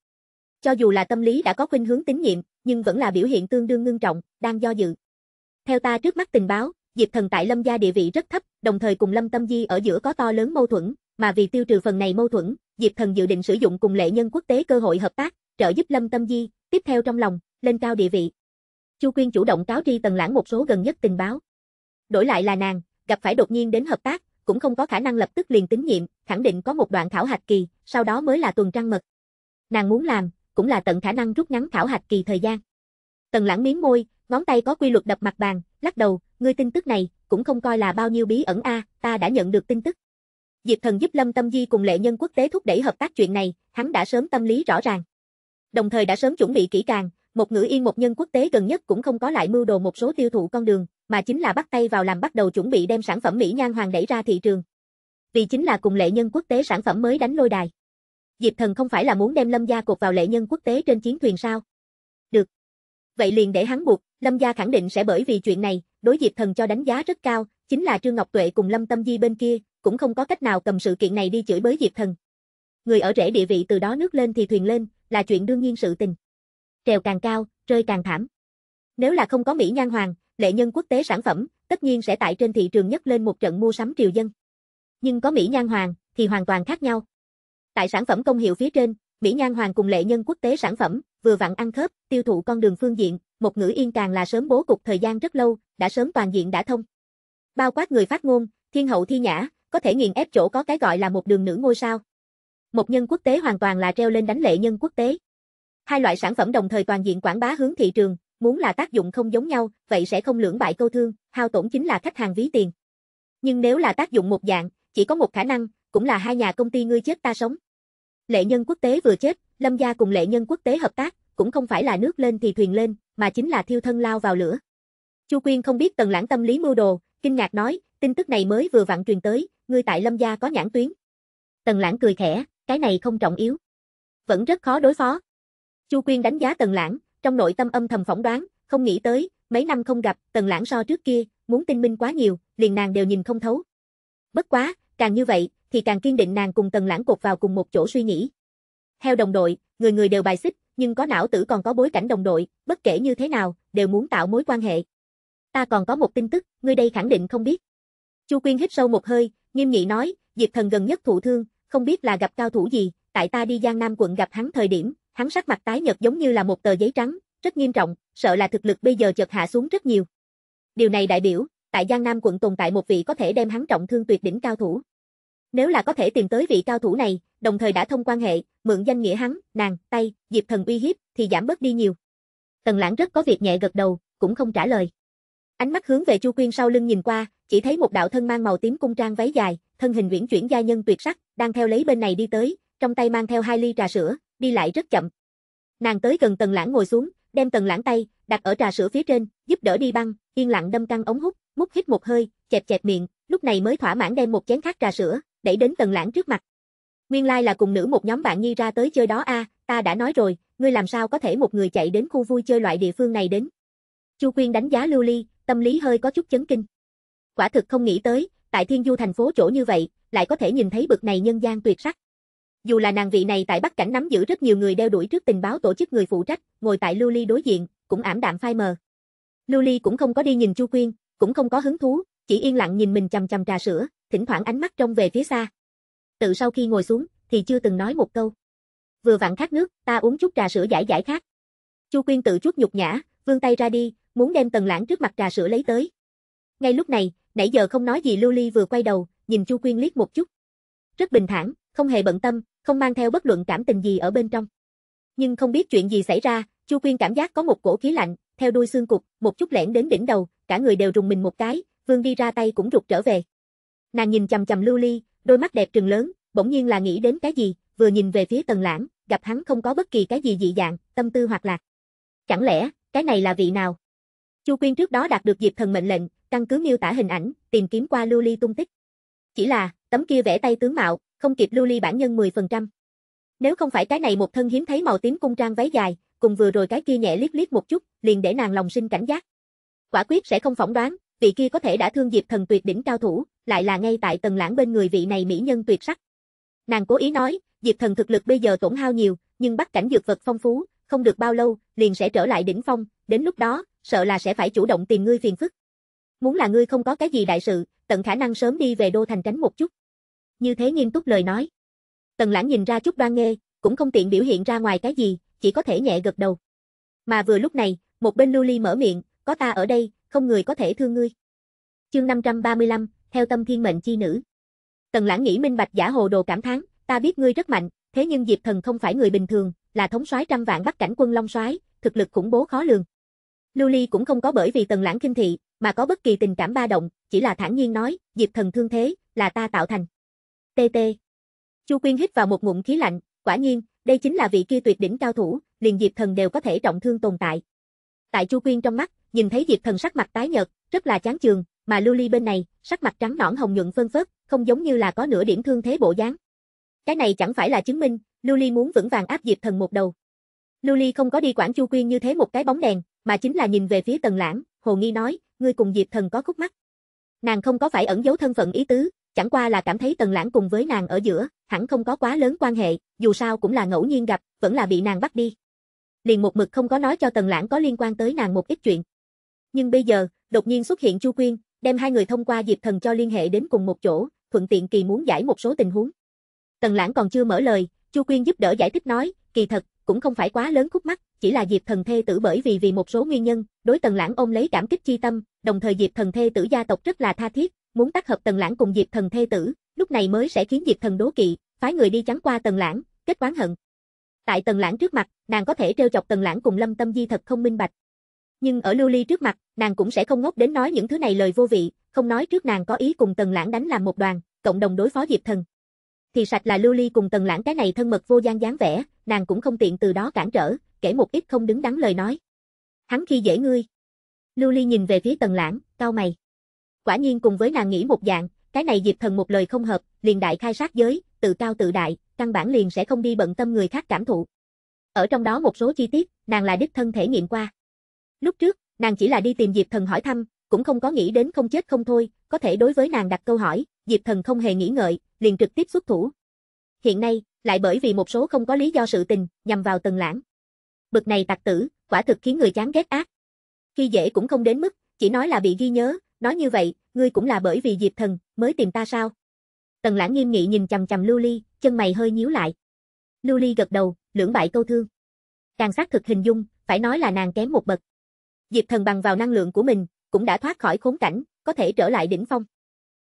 Cho dù là tâm lý đã có khuynh hướng tín nhiệm, nhưng vẫn là biểu hiện tương đương ngưng trọng, đang do dự. Theo ta trước mắt tình báo, Diệp Thần tại Lâm gia địa vị rất thấp, đồng thời cùng Lâm Tâm Di ở giữa có to lớn mâu thuẫn, mà vì tiêu trừ phần này mâu thuẫn, Diệp Thần dự định sử dụng cùng lệ nhân quốc tế cơ hội hợp tác, trợ giúp Lâm Tâm Di, tiếp theo trong lòng, lên cao địa vị. Chu Quyên chủ động cáo tri Tần Lãng một số gần nhất tình báo. Đổi lại là nàng, gặp phải đột nhiên đến hợp tác, cũng không có khả năng lập tức liền tín nhiệm, khẳng định có một đoạn khảo hạch kỳ, sau đó mới là tuần trăng mật. Nàng muốn làm, cũng là tận khả năng rút ngắn khảo hạch kỳ thời gian. Tần lãng miếng môi, ngón tay có quy luật đập mặt bàn, lắc đầu, ngươi tin tức này, cũng không coi là bao nhiêu bí ẩn a, ta đã nhận được tin tức. Diệp thần giúp Lâm Tâm Di cùng lệ nhân quốc tế thúc đẩy hợp tác chuyện này, hắn đã sớm tâm lý rõ ràng. Đồng thời đã sớm chuẩn bị kỹ càng, một ngữ yên một nhân quốc tế gần nhất cũng không có lại mưu đồ một số tiêu thụ con đường, mà chính là bắt tay vào làm bắt đầu chuẩn bị đem sản phẩm Mỹ Nhan Hoàng đẩy ra thị trường. Vì chính là cùng lệ nhân quốc tế sản phẩm mới đánh lôi đài. Diệp Thần không phải là muốn đem Lâm Gia cột vào lệ nhân quốc tế trên chiến thuyền sao? Được. Vậy liền để hắn buộc, Lâm Gia khẳng định sẽ bởi vì chuyện này, đối Diệp Thần cho đánh giá rất cao, chính là Trương Ngọc Tuệ cùng Lâm Tâm Di bên kia, cũng không có cách nào cầm sự kiện này đi chửi bới Diệp Thần. Người ở rễ địa vị từ đó nước lên thì thuyền lên, là chuyện đương nhiên sự tình. Trèo càng cao, rơi càng thảm. Nếu là không có Mỹ Nhan Hoàng, lệ nhân quốc tế sản phẩm, tất nhiên sẽ tại trên thị trường nhất lên một trận mua sắm triều dân. Nhưng có Mỹ Nhan Hoàng, thì hoàn toàn khác nhau. Tại sản phẩm công hiệu phía trên, Mỹ Nhan Hoàng cùng lệ nhân quốc tế sản phẩm, vừa vặn ăn khớp, tiêu thụ con đường phương diện, một ngữ yên càng là sớm bố cục thời gian rất lâu, đã sớm toàn diện đã thông. Bao quát người phát ngôn, thiên hậu thi nhã, có thể nghiền ép chỗ có cái gọi là một đường nữ ngôi sao. Một nhân quốc tế hoàn toàn là treo lên đánh lệ nhân quốc tế. Hai loại sản phẩm đồng thời toàn diện quảng bá hướng thị trường, muốn là tác dụng không giống nhau, vậy sẽ không lưỡng bại câu thương, hao tổn chính là khách hàng ví tiền. Nhưng nếu là tác dụng một dạng, chỉ có một khả năng, cũng là hai nhà công ty ngươi chết ta sống. Lệ nhân quốc tế vừa chết, Lâm gia cùng lệ nhân quốc tế hợp tác, cũng không phải là nước lên thì thuyền lên, mà chính là thiêu thân lao vào lửa. Chu Quyên không biết Tần Lãng tâm lý mưu đồ, kinh ngạc nói, tin tức này mới vừa vặn truyền tới, người tại Lâm gia có nhãn tuyến. Tần Lãng cười khẽ, cái này không trọng yếu. Vẫn rất khó đối phó. Chu Quyên đánh giá Tần Lãng, trong nội tâm âm thầm phỏng đoán, không nghĩ tới, mấy năm không gặp, Tần Lãng so trước kia, muốn tinh minh quá nhiều, liền nàng đều nhìn không thấu. Bất quá, càng như vậy, thì càng kiên định nàng cùng Tần Lãng cột vào cùng một chỗ suy nghĩ. theo đồng đội, người người đều bài xích, nhưng có não tử còn có bối cảnh đồng đội, bất kể như thế nào, đều muốn tạo mối quan hệ. Ta còn có một tin tức, ngươi đây khẳng định không biết. Chu Quyên hít sâu một hơi, nghiêm nghị nói, Diệp Thần gần nhất thụ thương, không biết là gặp cao thủ gì, tại ta đi Giang Nam quận gặp hắn thời điểm, hắn sắc mặt tái nhợt giống như là một tờ giấy trắng, rất nghiêm trọng, sợ là thực lực bây giờ chợt hạ xuống rất nhiều. Điều này đại biểu, tại Giang Nam quận tồn tại một vị có thể đem hắn trọng thương tuyệt đỉnh cao thủ. Nếu là có thể tìm tới vị cao thủ này, đồng thời đã thông quan hệ, mượn danh nghĩa hắn, nàng, tay, Diệp Thần uy hiếp, thì giảm bớt đi nhiều. Tần Lãng rất có việc nhẹ gật đầu, cũng không trả lời. Ánh mắt hướng về Chu Quyên sau lưng nhìn qua, chỉ thấy một đạo thân mang màu tím cung trang váy dài, thân hình uyển chuyển gia nhân tuyệt sắc, đang theo lấy bên này đi tới, trong tay mang theo hai ly trà sữa, đi lại rất chậm. Nàng tới gần Tần Lãng ngồi xuống, đem Tần Lãng tay đặt ở trà sữa phía trên, giúp đỡ đi băng, yên lặng đâm căng ống hút, mút hít một hơi, chẹp chẹp miệng, lúc này mới thỏa mãn đem một chén khác trà sữa đẩy đến tần lãng trước mặt. Nguyên lai like là cùng nữ một nhóm bạn nhi ra tới chơi đó a, à, ta đã nói rồi, ngươi làm sao có thể một người chạy đến khu vui chơi loại địa phương này đến. Chu Quyên đánh giá Lưu Ly, tâm lý hơi có chút chấn kinh. Quả thực không nghĩ tới, tại Thiên Du thành phố chỗ như vậy, lại có thể nhìn thấy bực này nhân gian tuyệt sắc. Dù là nàng vị này tại Bắc Cảnh nắm giữ rất nhiều người đeo đuổi trước tình báo tổ chức người phụ trách, ngồi tại Lưu Ly đối diện, cũng ảm đạm phai mờ. Lưu Ly cũng không có đi nhìn Chu Quyên, cũng không có hứng thú, chỉ yên lặng nhìn mình chầm chầm trà sữa, thỉnh thoảng ánh mắt trông về phía xa. Tự sau khi ngồi xuống, thì chưa từng nói một câu. Vừa vặn khát nước, ta uống chút trà sữa giải giải khát. Chu Quyên tự chút nhục nhã, vươn tay ra đi, muốn đem Tần Lãng trước mặt trà sữa lấy tới. Ngay lúc này, nãy giờ không nói gì Lưu Ly vừa quay đầu, nhìn Chu Quyên liếc một chút. Rất bình thản, không hề bận tâm, không mang theo bất luận cảm tình gì ở bên trong. Nhưng không biết chuyện gì xảy ra, Chu Quyên cảm giác có một cổ khí lạnh, theo đuôi xương cục, một chút lẻn đến đỉnh đầu, cả người đều rùng mình một cái, Vương đi ra tay cũng rụt trở về. Nàng nhìn chầm chầm lưu ly, đôi mắt đẹp trừng lớn, bỗng nhiên là nghĩ đến cái gì, vừa nhìn về phía tần lãng, gặp hắn không có bất kỳ cái gì dị dạng, tâm tư hoặc lạc. Chẳng lẽ, cái này là vị nào? Chu Quyên trước đó đạt được dịp thần mệnh lệnh, căn cứ miêu tả hình ảnh, tìm kiếm qua lưu ly tung tích. Chỉ là, tấm kia vẽ tay tướng mạo, không kịp lưu ly bản nhân 10%. Nếu không phải cái này một thân hiếm thấy màu tím cung trang váy dài, cùng vừa rồi cái kia nhẹ liếc liếc một chút, liền để nàng lòng sinh cảnh giác. Quả quyết sẽ không phỏng đoán, vị kia có thể đã thương Diệp Thần tuyệt đỉnh cao thủ, lại là ngay tại Tần Lãng bên người vị này mỹ nhân tuyệt sắc. Nàng cố ý nói, Diệp Thần thực lực bây giờ tổn hao nhiều, nhưng bắt cảnh dược vật phong phú, không được bao lâu, liền sẽ trở lại đỉnh phong, đến lúc đó, sợ là sẽ phải chủ động tìm ngươi phiền phức. Muốn là ngươi không có cái gì đại sự, tận khả năng sớm đi về đô thành tránh một chút. Như thế nghiêm túc lời nói. Tần Lãng nhìn ra chút đoan nghe cũng không tiện biểu hiện ra ngoài cái gì, chỉ có thể nhẹ gật đầu. Mà vừa lúc này, một bên Lưu Ly mở miệng, có ta ở đây, không người có thể thương ngươi. Chương 535, theo tâm thiên mệnh chi nữ. Tần Lãng nghĩ minh bạch giả hồ đồ cảm thán, ta biết ngươi rất mạnh, thế nhưng Diệp Thần không phải người bình thường, là thống soái trăm vạn bắt cảnh quân Long soái, thực lực khủng bố khó lường. Lưu Ly cũng không có bởi vì Tần Lãng kinh thị, mà có bất kỳ tình cảm ba động, chỉ là thản nhiên nói, Diệp Thần thương thế, là ta tạo thành. TT. Chu Quyên hít vào một ngụm khí lạnh, quả nhiên, đây chính là vị kia tuyệt đỉnh cao thủ, liền Diệp Thần đều có thể trọng thương tồn tại. Tại Chu Quyên trong mắt, nhìn thấy Diệp Thần sắc mặt tái nhợt, rất là chán chường, mà Lưu Ly bên này, sắc mặt trắng nõn hồng nhuận phơn phớt, không giống như là có nửa điểm thương thế bộ dáng. Cái này chẳng phải là chứng minh, Lưu Ly muốn vững vàng áp Diệp Thần một đầu. Lưu Ly không có đi quản Chu Quyên như thế một cái bóng đèn, mà chính là nhìn về phía Tần Lãng, hồ nghi nói, ngươi cùng Diệp Thần có khúc mắc. Nàng không có phải ẩn giấu thân phận ý tứ, chẳng qua là cảm thấy Tần Lãng cùng với nàng ở giữa, hẳn không có quá lớn quan hệ, dù sao cũng là ngẫu nhiên gặp, vẫn là bị nàng bắt đi. Liền một mực không có nói cho Tần Lãng có liên quan tới nàng một ít chuyện nhưng bây giờ, đột nhiên xuất hiện Chu Quyên, đem hai người thông qua Diệp Thần cho liên hệ đến cùng một chỗ, thuận tiện kỳ muốn giải một số tình huống. Tần Lãng còn chưa mở lời, Chu Quyên giúp đỡ giải thích nói, kỳ thật, cũng không phải quá lớn khúc mắt chỉ là Diệp Thần thê tử bởi vì vì một số nguyên nhân, đối Tần Lãng ôm lấy cảm kích chi tâm, đồng thời Diệp Thần thê tử gia tộc rất là tha thiết, muốn tác hợp Tần Lãng cùng Diệp Thần thê tử, lúc này mới sẽ khiến Diệp Thần đố kỵ, phái người đi chắn qua Tần Lãng, kết quán hận. Tại Tần Lãng trước mặt, nàng có thể trêu chọc Tần Lãng cùng Lâm Tâm Di thật không minh bạch, nhưng ở Lưu Ly trước mặt, nàng cũng sẽ không ngốc đến nói những thứ này lời vô vị, không nói trước nàng có ý cùng Tần Lãng đánh làm một đoàn, cộng đồng đối phó Diệp Thần. Thì sạch là Lưu Ly cùng Tần Lãng cái này thân mật vô gian dáng vẻ, nàng cũng không tiện từ đó cản trở, kể một ít không đứng đắn lời nói. Hắn khi dễ ngươi. Lưu Ly nhìn về phía Tần Lãng, cau mày. Quả nhiên cùng với nàng nghĩ một dạng, cái này Diệp Thần một lời không hợp, liền đại khai sát giới, tự cao tự đại, căn bản liền sẽ không đi bận tâm người khác cảm thụ. Ở trong đó một số chi tiết, nàng là đích thân thể nghiệm qua. Lúc trước, nàng chỉ là đi tìm Diệp Thần hỏi thăm, cũng không có nghĩ đến không chết không thôi, có thể đối với nàng đặt câu hỏi, Diệp Thần không hề nghĩ ngợi, liền trực tiếp xuất thủ. Hiện nay, lại bởi vì một số không có lý do sự tình, nhằm vào Tần Lãng. Bực này tặc tử, quả thực khiến người chán ghét ác. Khi dễ cũng không đến mức, chỉ nói là bị ghi nhớ, nói như vậy, ngươi cũng là bởi vì Diệp Thần mới tìm ta sao? Tần Lãng nghiêm nghị nhìn chằm chằm Lưu Ly, chân mày hơi nhíu lại. Lưu Ly gật đầu, lưỡng bại câu thương. Càng xác thực hình dung, phải nói là nàng kém một bậc. Diệp Thần bằng vào năng lượng của mình, cũng đã thoát khỏi khốn cảnh, có thể trở lại đỉnh phong.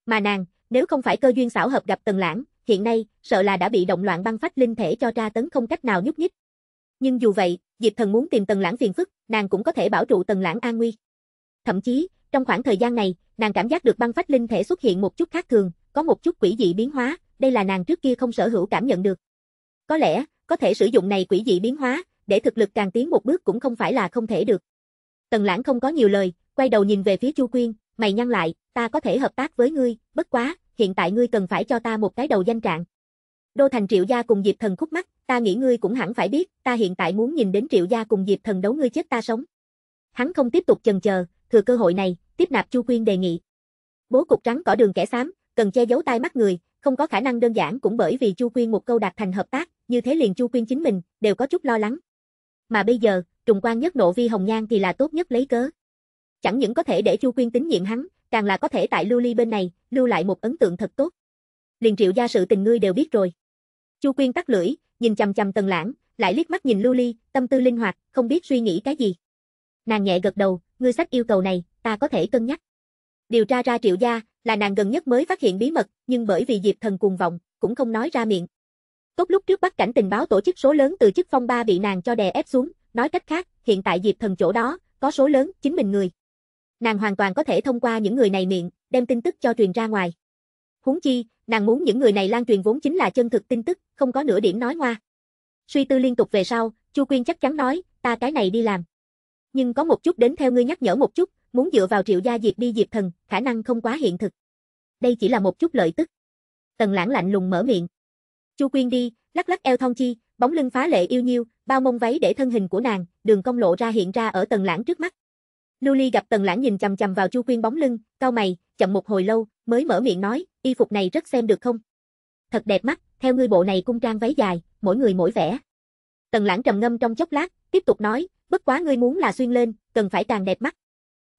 Mà nàng, nếu không phải cơ duyên xảo hợp gặp Tần Lãng, hiện nay, sợ là đã bị động loạn băng phách linh thể cho tra tấn không cách nào nhúc nhích. Nhưng dù vậy, Diệp Thần muốn tìm Tần Lãng phiền phức, nàng cũng có thể bảo trụ Tần Lãng an nguy. Thậm chí, trong khoảng thời gian này, nàng cảm giác được băng phách linh thể xuất hiện một chút khác thường, có một chút quỷ dị biến hóa, đây là nàng trước kia không sở hữu cảm nhận được. Có lẽ, có thể sử dụng này quỷ dị biến hóa, để thực lực càng tiến một bước cũng không phải là không thể được. Tần Lãng không có nhiều lời, quay đầu nhìn về phía Chu Quyên, mày nhăn lại, ta có thể hợp tác với ngươi, bất quá, hiện tại ngươi cần phải cho ta một cái đầu danh trạng. Đô thành Triệu gia cùng Diệp Thần khúc mắt, ta nghĩ ngươi cũng hẳn phải biết, ta hiện tại muốn nhìn đến Triệu gia cùng Diệp Thần đấu ngươi chết ta sống. Hắn không tiếp tục chần chờ, thừa cơ hội này, tiếp nạp Chu Quyên đề nghị. Bố cục trắng cỏ đường kẻ xám, cần che giấu tai mắt người, không có khả năng đơn giản cũng bởi vì Chu Quyên một câu đạt thành hợp tác, như thế liền Chu Quyên chính mình đều có chút lo lắng. Mà bây giờ, trùng quan nhất nộ vi hồng nhan thì là tốt nhất lấy cớ. Chẳng những có thể để Chu Quyên tín nhiệm hắn, càng là có thể tại Lưu Ly bên này, lưu lại một ấn tượng thật tốt. Liền Triệu gia sự tình ngươi đều biết rồi. Chu Quyên tắt lưỡi, nhìn chằm chằm Tần Lãng, lại liếc mắt nhìn Lưu Ly, tâm tư linh hoạt, không biết suy nghĩ cái gì. Nàng nhẹ gật đầu, ngươi sách yêu cầu này, ta có thể cân nhắc. Điều tra ra Triệu gia, là nàng gần nhất mới phát hiện bí mật, nhưng bởi vì Diệp Thần cuồng vọng, cũng không nói ra miệng. Tốt lúc trước bắt cảnh tình báo tổ chức số lớn từ chức phong ba bị nàng cho đè ép xuống, nói cách khác, hiện tại Diệp Thần chỗ đó, có số lớn, chính mình người. Nàng hoàn toàn có thể thông qua những người này miệng, đem tin tức cho truyền ra ngoài. Huống chi, nàng muốn những người này lan truyền vốn chính là chân thực tin tức, không có nửa điểm nói hoa Suy tư liên tục về sau, Chu Quyên chắc chắn nói, ta cái này đi làm. Nhưng có một chút đến theo ngươi nhắc nhở một chút, muốn dựa vào triệu gia diệp đi diệp thần, khả năng không quá hiện thực. Đây chỉ là một chút lợi tức. Tần lãng lạnh lùng mở miệng. Chu Quyên đi, lắc lắc eo thong chi, Bóng lưng phá lệ yêu nhiêu, bao mông váy để thân hình của nàng, đường công lộ ra hiện ra ở tầng lãng trước mắt. luli gặp tầng Lãng nhìn chằm chằm vào Chu Quyên bóng lưng, cau mày, chậm một hồi lâu, mới mở miệng nói, y phục này rất xem được không? Thật đẹp mắt, theo ngươi bộ này cung trang váy dài, mỗi người mỗi vẻ. Tần Lãng trầm ngâm trong chốc lát, tiếp tục nói, bất quá ngươi muốn là xuyên lên, cần phải càng đẹp mắt.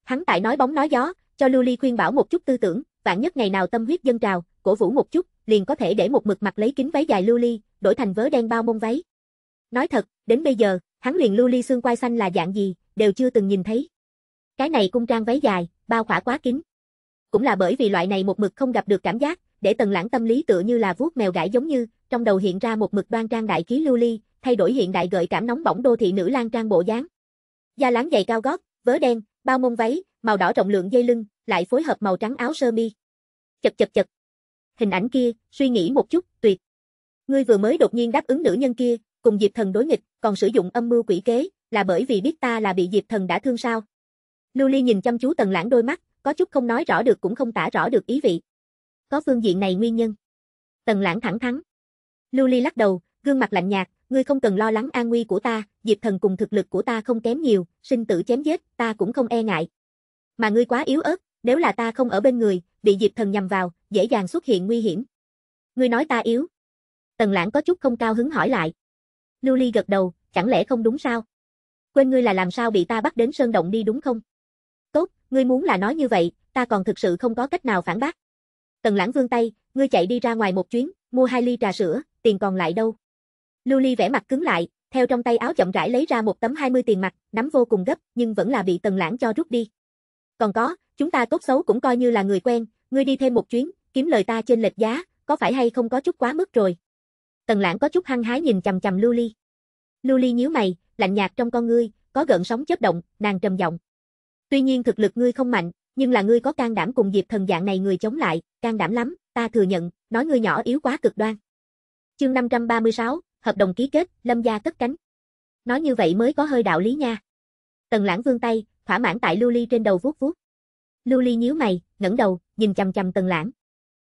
Hắn tại nói bóng nói gió, cho luli khuyên bảo một chút tư tưởng, vạn nhất ngày nào tâm huyết dân trào, cổ vũ một chút, liền có thể để một mực mặt lấy kính váy dài lưu ly, đổi thành vớ đen bao mông váy. Nói thật, đến bây giờ, hắn liền lưu ly xương quai xanh là dạng gì, đều chưa từng nhìn thấy. Cái này cung trang váy dài, bao khỏa quá kính Cũng là bởi vì loại này một mực không gặp được cảm giác, để tần lãng tâm lý tựa như là vuốt mèo gãi giống như, trong đầu hiện ra một mực đoan trang đại khí lưu ly, thay đổi hiện đại gợi cảm nóng bỏng đô thị nữ lang trang bộ dáng. Da láng dày cao gót, vớ đen, bao mông váy, màu đỏ rộng lượng dây lưng, lại phối hợp màu trắng áo sơ mi. Chật chật chật, hình ảnh kia, suy nghĩ một chút, tuyệt. Ngươi vừa mới đột nhiên đáp ứng nữ nhân kia, cùng Diệp Thần đối nghịch, còn sử dụng âm mưu quỷ kế, là bởi vì biết ta là bị Diệp Thần đã thương sao? Lưu Ly nhìn chăm chú Tần Lãng đôi mắt, có chút không nói rõ được cũng không tả rõ được ý vị. Có phương diện này nguyên nhân. Tần Lãng thẳng thắn. Lưu Ly lắc đầu, gương mặt lạnh nhạt, ngươi không cần lo lắng an nguy của ta, Diệp Thần cùng thực lực của ta không kém nhiều, sinh tử chém giết, ta cũng không e ngại. Mà ngươi quá yếu ớt, nếu là ta không ở bên người, bị Diệp Thần nhằm vào, dễ dàng xuất hiện nguy hiểm. Ngươi nói ta yếu. Tần Lãng có chút không cao hứng hỏi lại. Lưu Ly gật đầu, chẳng lẽ không đúng sao? Quên ngươi là làm sao bị ta bắt đến sơn động đi đúng không? Tốt, ngươi muốn là nói như vậy, ta còn thực sự không có cách nào phản bác. Tần Lãng vươn tay, ngươi chạy đi ra ngoài một chuyến, mua hai ly trà sữa, tiền còn lại đâu? Lưu Ly vẻ mặt cứng lại, theo trong tay áo chậm rãi lấy ra một tấm 20 tiền mặt, nắm vô cùng gấp, nhưng vẫn là bị Tần Lãng cho rút đi. Còn có, Chúng ta tốt xấu cũng coi như là người quen, ngươi đi thêm một chuyến, kiếm lời ta trên lệch giá, có phải hay không có chút quá mức rồi. Tần lãng có chút hăng hái nhìn chầm chầm Lưu Ly. Lưu Ly nhíu mày, lạnh nhạt trong con ngươi, có gợn sóng chớp động, nàng trầm giọng. Tuy nhiên thực lực ngươi không mạnh, nhưng là ngươi có can đảm cùng Diệp thần dạng này người chống lại, can đảm lắm, ta thừa nhận, nói ngươi nhỏ yếu quá cực đoan. Chương 536, hợp đồng ký kết, Lâm gia cất cánh. Nói như vậy mới có hơi đạo lý nha. Tần Lãng vươn tay, thỏa mãn tại Lưu Ly trên đầu vuốt vuốt. Lưu Ly nhíu mày, ngẩng đầu, nhìn chằm chằm Tần Lãng.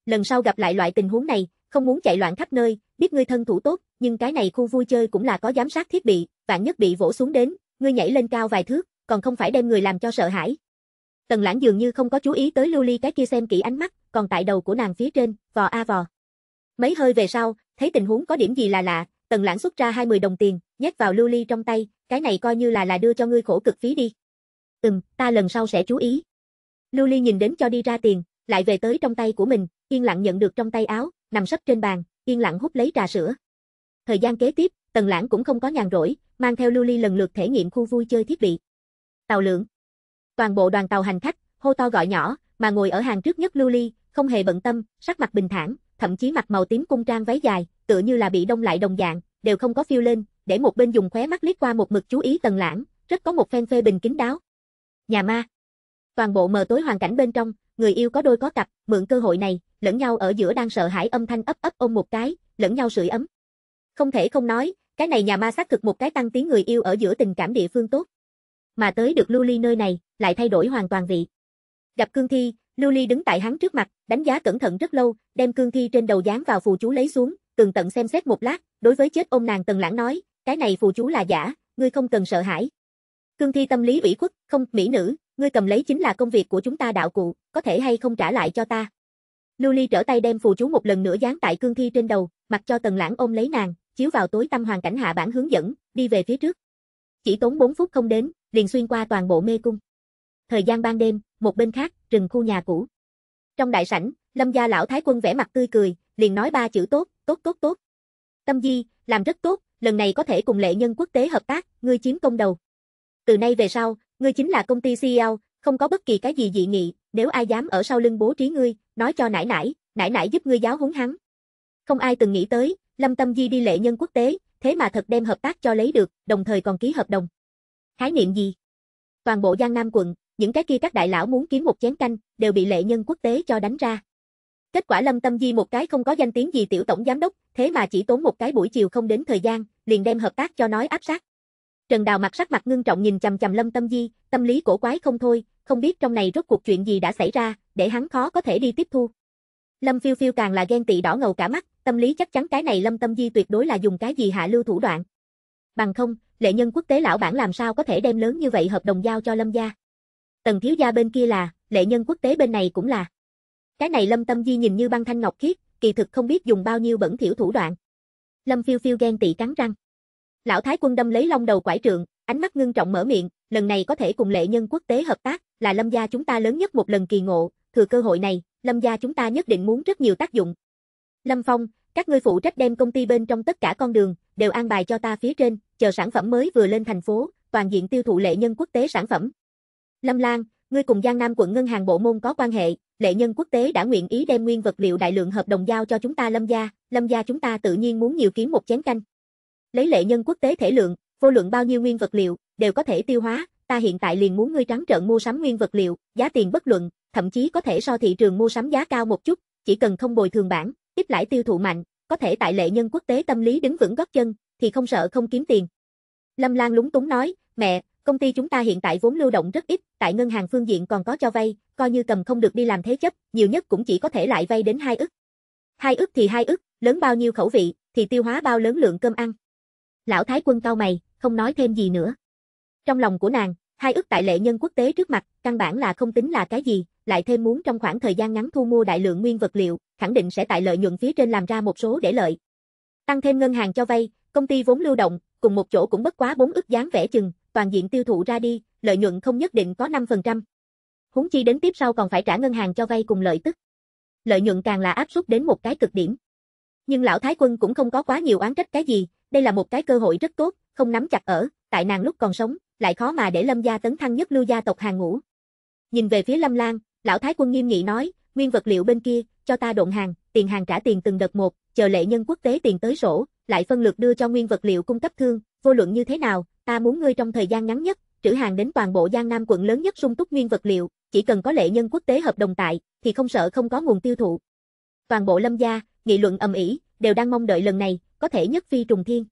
Lần sau gặp lại loại tình huống này, không muốn chạy loạn khắp nơi, biết ngươi thân thủ tốt, nhưng cái này khu vui chơi cũng là có giám sát thiết bị, vạn nhất bị vỗ xuống đến, ngươi nhảy lên cao vài thước, còn không phải đem người làm cho sợ hãi. Tần Lãng dường như không có chú ý tới Lưu Ly cái kia xem kỹ ánh mắt, còn tại đầu của nàng phía trên, vò a vò. Mấy hơi về sau, thấy tình huống có điểm gì là lạ, Tần Lãng xuất ra 20 đồng tiền, nhét vào Lưu Ly trong tay, cái này coi như là là đưa cho ngươi khổ cực phí đi. Ừm, ta lần sau sẽ chú ý. Lưu Ly nhìn đến cho đi ra tiền, lại về tới trong tay của mình, yên lặng nhận được trong tay áo, nằm sấp trên bàn, yên lặng hút lấy trà sữa. Thời gian kế tiếp, Tần Lãng cũng không có nhàn rỗi, mang theo Lưu Ly lần lượt thể nghiệm khu vui chơi thiết bị. Tàu lượng. Toàn bộ đoàn tàu hành khách, hô to gọi nhỏ, mà ngồi ở hàng trước nhất Lưu Ly, không hề bận tâm, sắc mặt bình thản, thậm chí mặc màu tím cung trang váy dài, tựa như là bị đông lại đồng dạng, đều không có phiêu lên, để một bên dùng khóe mắt liếc qua một mực chú ý Tần Lãng, rất có một phen phê bình kính đáo. Nhà ma. Toàn bộ mờ tối hoàn cảnh bên trong, người yêu có đôi có cặp, mượn cơ hội này, lẫn nhau ở giữa đang sợ hãi âm thanh ấp ấp ôm một cái, lẫn nhau sưởi ấm. Không thể không nói, cái này nhà ma xác thực một cái tăng tiếng người yêu ở giữa tình cảm địa phương tốt. Mà tới được Lưu Ly nơi này, lại thay đổi hoàn toàn vị. Gặp Cương Thi, Lưu Ly đứng tại hắn trước mặt, đánh giá cẩn thận rất lâu, đem Cương Thi trên đầu dán vào phù chú lấy xuống, tường tận xem xét một lát, đối với chết ôm nàng từng Lãng nói, cái này phù chú là giả, ngươi không cần sợ hãi. Cương Thi tâm lý ủy khuất, không, mỹ nữ, Ngươi cầm lấy chính là công việc của chúng ta đạo cụ, có thể hay không trả lại cho ta. Lưu Ly trở tay đem phù chú một lần nữa dán tại cương thi trên đầu, mặc cho Tần Lãng ôm lấy nàng, chiếu vào tối tâm hoàn cảnh hạ bản hướng dẫn, đi về phía trước. Chỉ tốn 4 phút không đến, liền xuyên qua toàn bộ mê cung. Thời gian ban đêm, một bên khác, rừng khu nhà cũ. Trong đại sảnh, Lâm gia lão thái quân vẻ mặt tươi cười, liền nói ba chữ tốt, tốt tốt tốt. Tâm Di, làm rất tốt, lần này có thể cùng lệ nhân quốc tế hợp tác, ngươi chiếm công đầu. Từ nay về sau, Ngươi chính là công ty CEO, không có bất kỳ cái gì dị nghị, nếu ai dám ở sau lưng bố trí ngươi, nói cho nải nải, nải nải giúp ngươi giáo huấn hắn. Không ai từng nghĩ tới, Lâm Tâm Di đi lệ nhân quốc tế, thế mà thật đem hợp tác cho lấy được, đồng thời còn ký hợp đồng. Khái niệm gì? Toàn bộ Giang Nam quận, những cái kia các đại lão muốn kiếm một chén canh, đều bị lệ nhân quốc tế cho đánh ra. Kết quả Lâm Tâm Di một cái không có danh tiếng gì tiểu tổng giám đốc, thế mà chỉ tốn một cái buổi chiều không đến thời gian, liền đem hợp tác cho nói áp sát. Trần Đào mặt sắc mặt ngưng trọng nhìn chầm chầm Lâm Tâm Di, tâm lý cổ quái không thôi, không biết trong này rốt cuộc chuyện gì đã xảy ra, để hắn khó có thể đi tiếp thu. Lâm Phiêu Phiêu càng là ghen tị đỏ ngầu cả mắt, tâm lý chắc chắn cái này Lâm Tâm Di tuyệt đối là dùng cái gì hạ lưu thủ đoạn. Bằng không, lệ nhân quốc tế lão bản làm sao có thể đem lớn như vậy hợp đồng giao cho Lâm gia. Tần thiếu gia bên kia là, lệ nhân quốc tế bên này cũng là. Cái này Lâm Tâm Di nhìn như băng thanh ngọc khiết, kỳ thực không biết dùng bao nhiêu bẩn thiểu thủ đoạn. Lâm Phiêu Phiêu ghen tị cắn răng. Lão Thái quân đâm lấy long đầu quải trượng, ánh mắt ngưng trọng mở miệng, lần này có thể cùng lệ nhân quốc tế hợp tác, là lâm gia chúng ta lớn nhất một lần kỳ ngộ, thừa cơ hội này, lâm gia chúng ta nhất định muốn rất nhiều tác dụng. Lâm Phong, các ngươi phụ trách đem công ty bên trong tất cả con đường, đều an bài cho ta phía trên, chờ sản phẩm mới vừa lên thành phố, toàn diện tiêu thụ lệ nhân quốc tế sản phẩm. Lâm Lan, ngươi cùng Giang Nam quận ngân hàng bộ môn có quan hệ, lệ nhân quốc tế đã nguyện ý đem nguyên vật liệu đại lượng hợp đồng giao cho chúng ta Lâm gia, Lâm gia chúng ta tự nhiên muốn nhiều kiếm một chén canh lấy lệ nhân quốc tế thể lượng, vô lượng bao nhiêu nguyên vật liệu, đều có thể tiêu hóa, ta hiện tại liền muốn ngươi trắng trợn mua sắm nguyên vật liệu, giá tiền bất luận, thậm chí có thể so thị trường mua sắm giá cao một chút, chỉ cần không bồi thường bản, ít lãi tiêu thụ mạnh, có thể tại lệ nhân quốc tế tâm lý đứng vững gót chân, thì không sợ không kiếm tiền. Lâm Lan lúng túng nói, mẹ, công ty chúng ta hiện tại vốn lưu động rất ít, tại ngân hàng phương diện còn có cho vay, coi như cầm không được đi làm thế chấp, nhiều nhất cũng chỉ có thể lại vay đến hai ức. Hai ức thì hai ức, lớn bao nhiêu khẩu vị, thì tiêu hóa bao lớn lượng cơm ăn. Lão Thái quân cau mày, không nói thêm gì nữa. Trong lòng của nàng, hai ức tại lệ nhân quốc tế trước mặt, căn bản là không tính là cái gì, lại thêm muốn trong khoảng thời gian ngắn thu mua đại lượng nguyên vật liệu, khẳng định sẽ tại lợi nhuận phía trên làm ra một số để lợi. Tăng thêm ngân hàng cho vay, công ty vốn lưu động, cùng một chỗ cũng bất quá 4 ức dáng vẻ chừng, toàn diện tiêu thụ ra đi, lợi nhuận không nhất định có 5%. Huống chi đến tiếp sau còn phải trả ngân hàng cho vay cùng lợi tức. Lợi nhuận càng là áp suất đến một cái cực điểm. Nhưng lão thái quân cũng không có quá nhiều oán trách cái gì, đây là một cái cơ hội rất tốt, không nắm chặt ở, tại nàng lúc còn sống, lại khó mà để Lâm gia tấn thăng nhất lưu gia tộc hàng ngũ. Nhìn về phía Lâm Lan, lão thái quân nghiêm nghị nói, nguyên vật liệu bên kia, cho ta độn hàng, tiền hàng trả tiền từng đợt một, chờ lệ nhân quốc tế tiền tới sổ, lại phân lượt đưa cho nguyên vật liệu cung cấp thương, vô luận như thế nào, ta muốn ngươi trong thời gian ngắn nhất, trữ hàng đến toàn bộ Giang Nam quận lớn nhất sung túc nguyên vật liệu, chỉ cần có lệ nhân quốc tế hợp đồng tại, thì không sợ không có nguồn tiêu thụ. Toàn bộ Lâm gia, nghị luận ầm ĩ, đều đang mong đợi lần này, có thể nhất phi trùng thiên.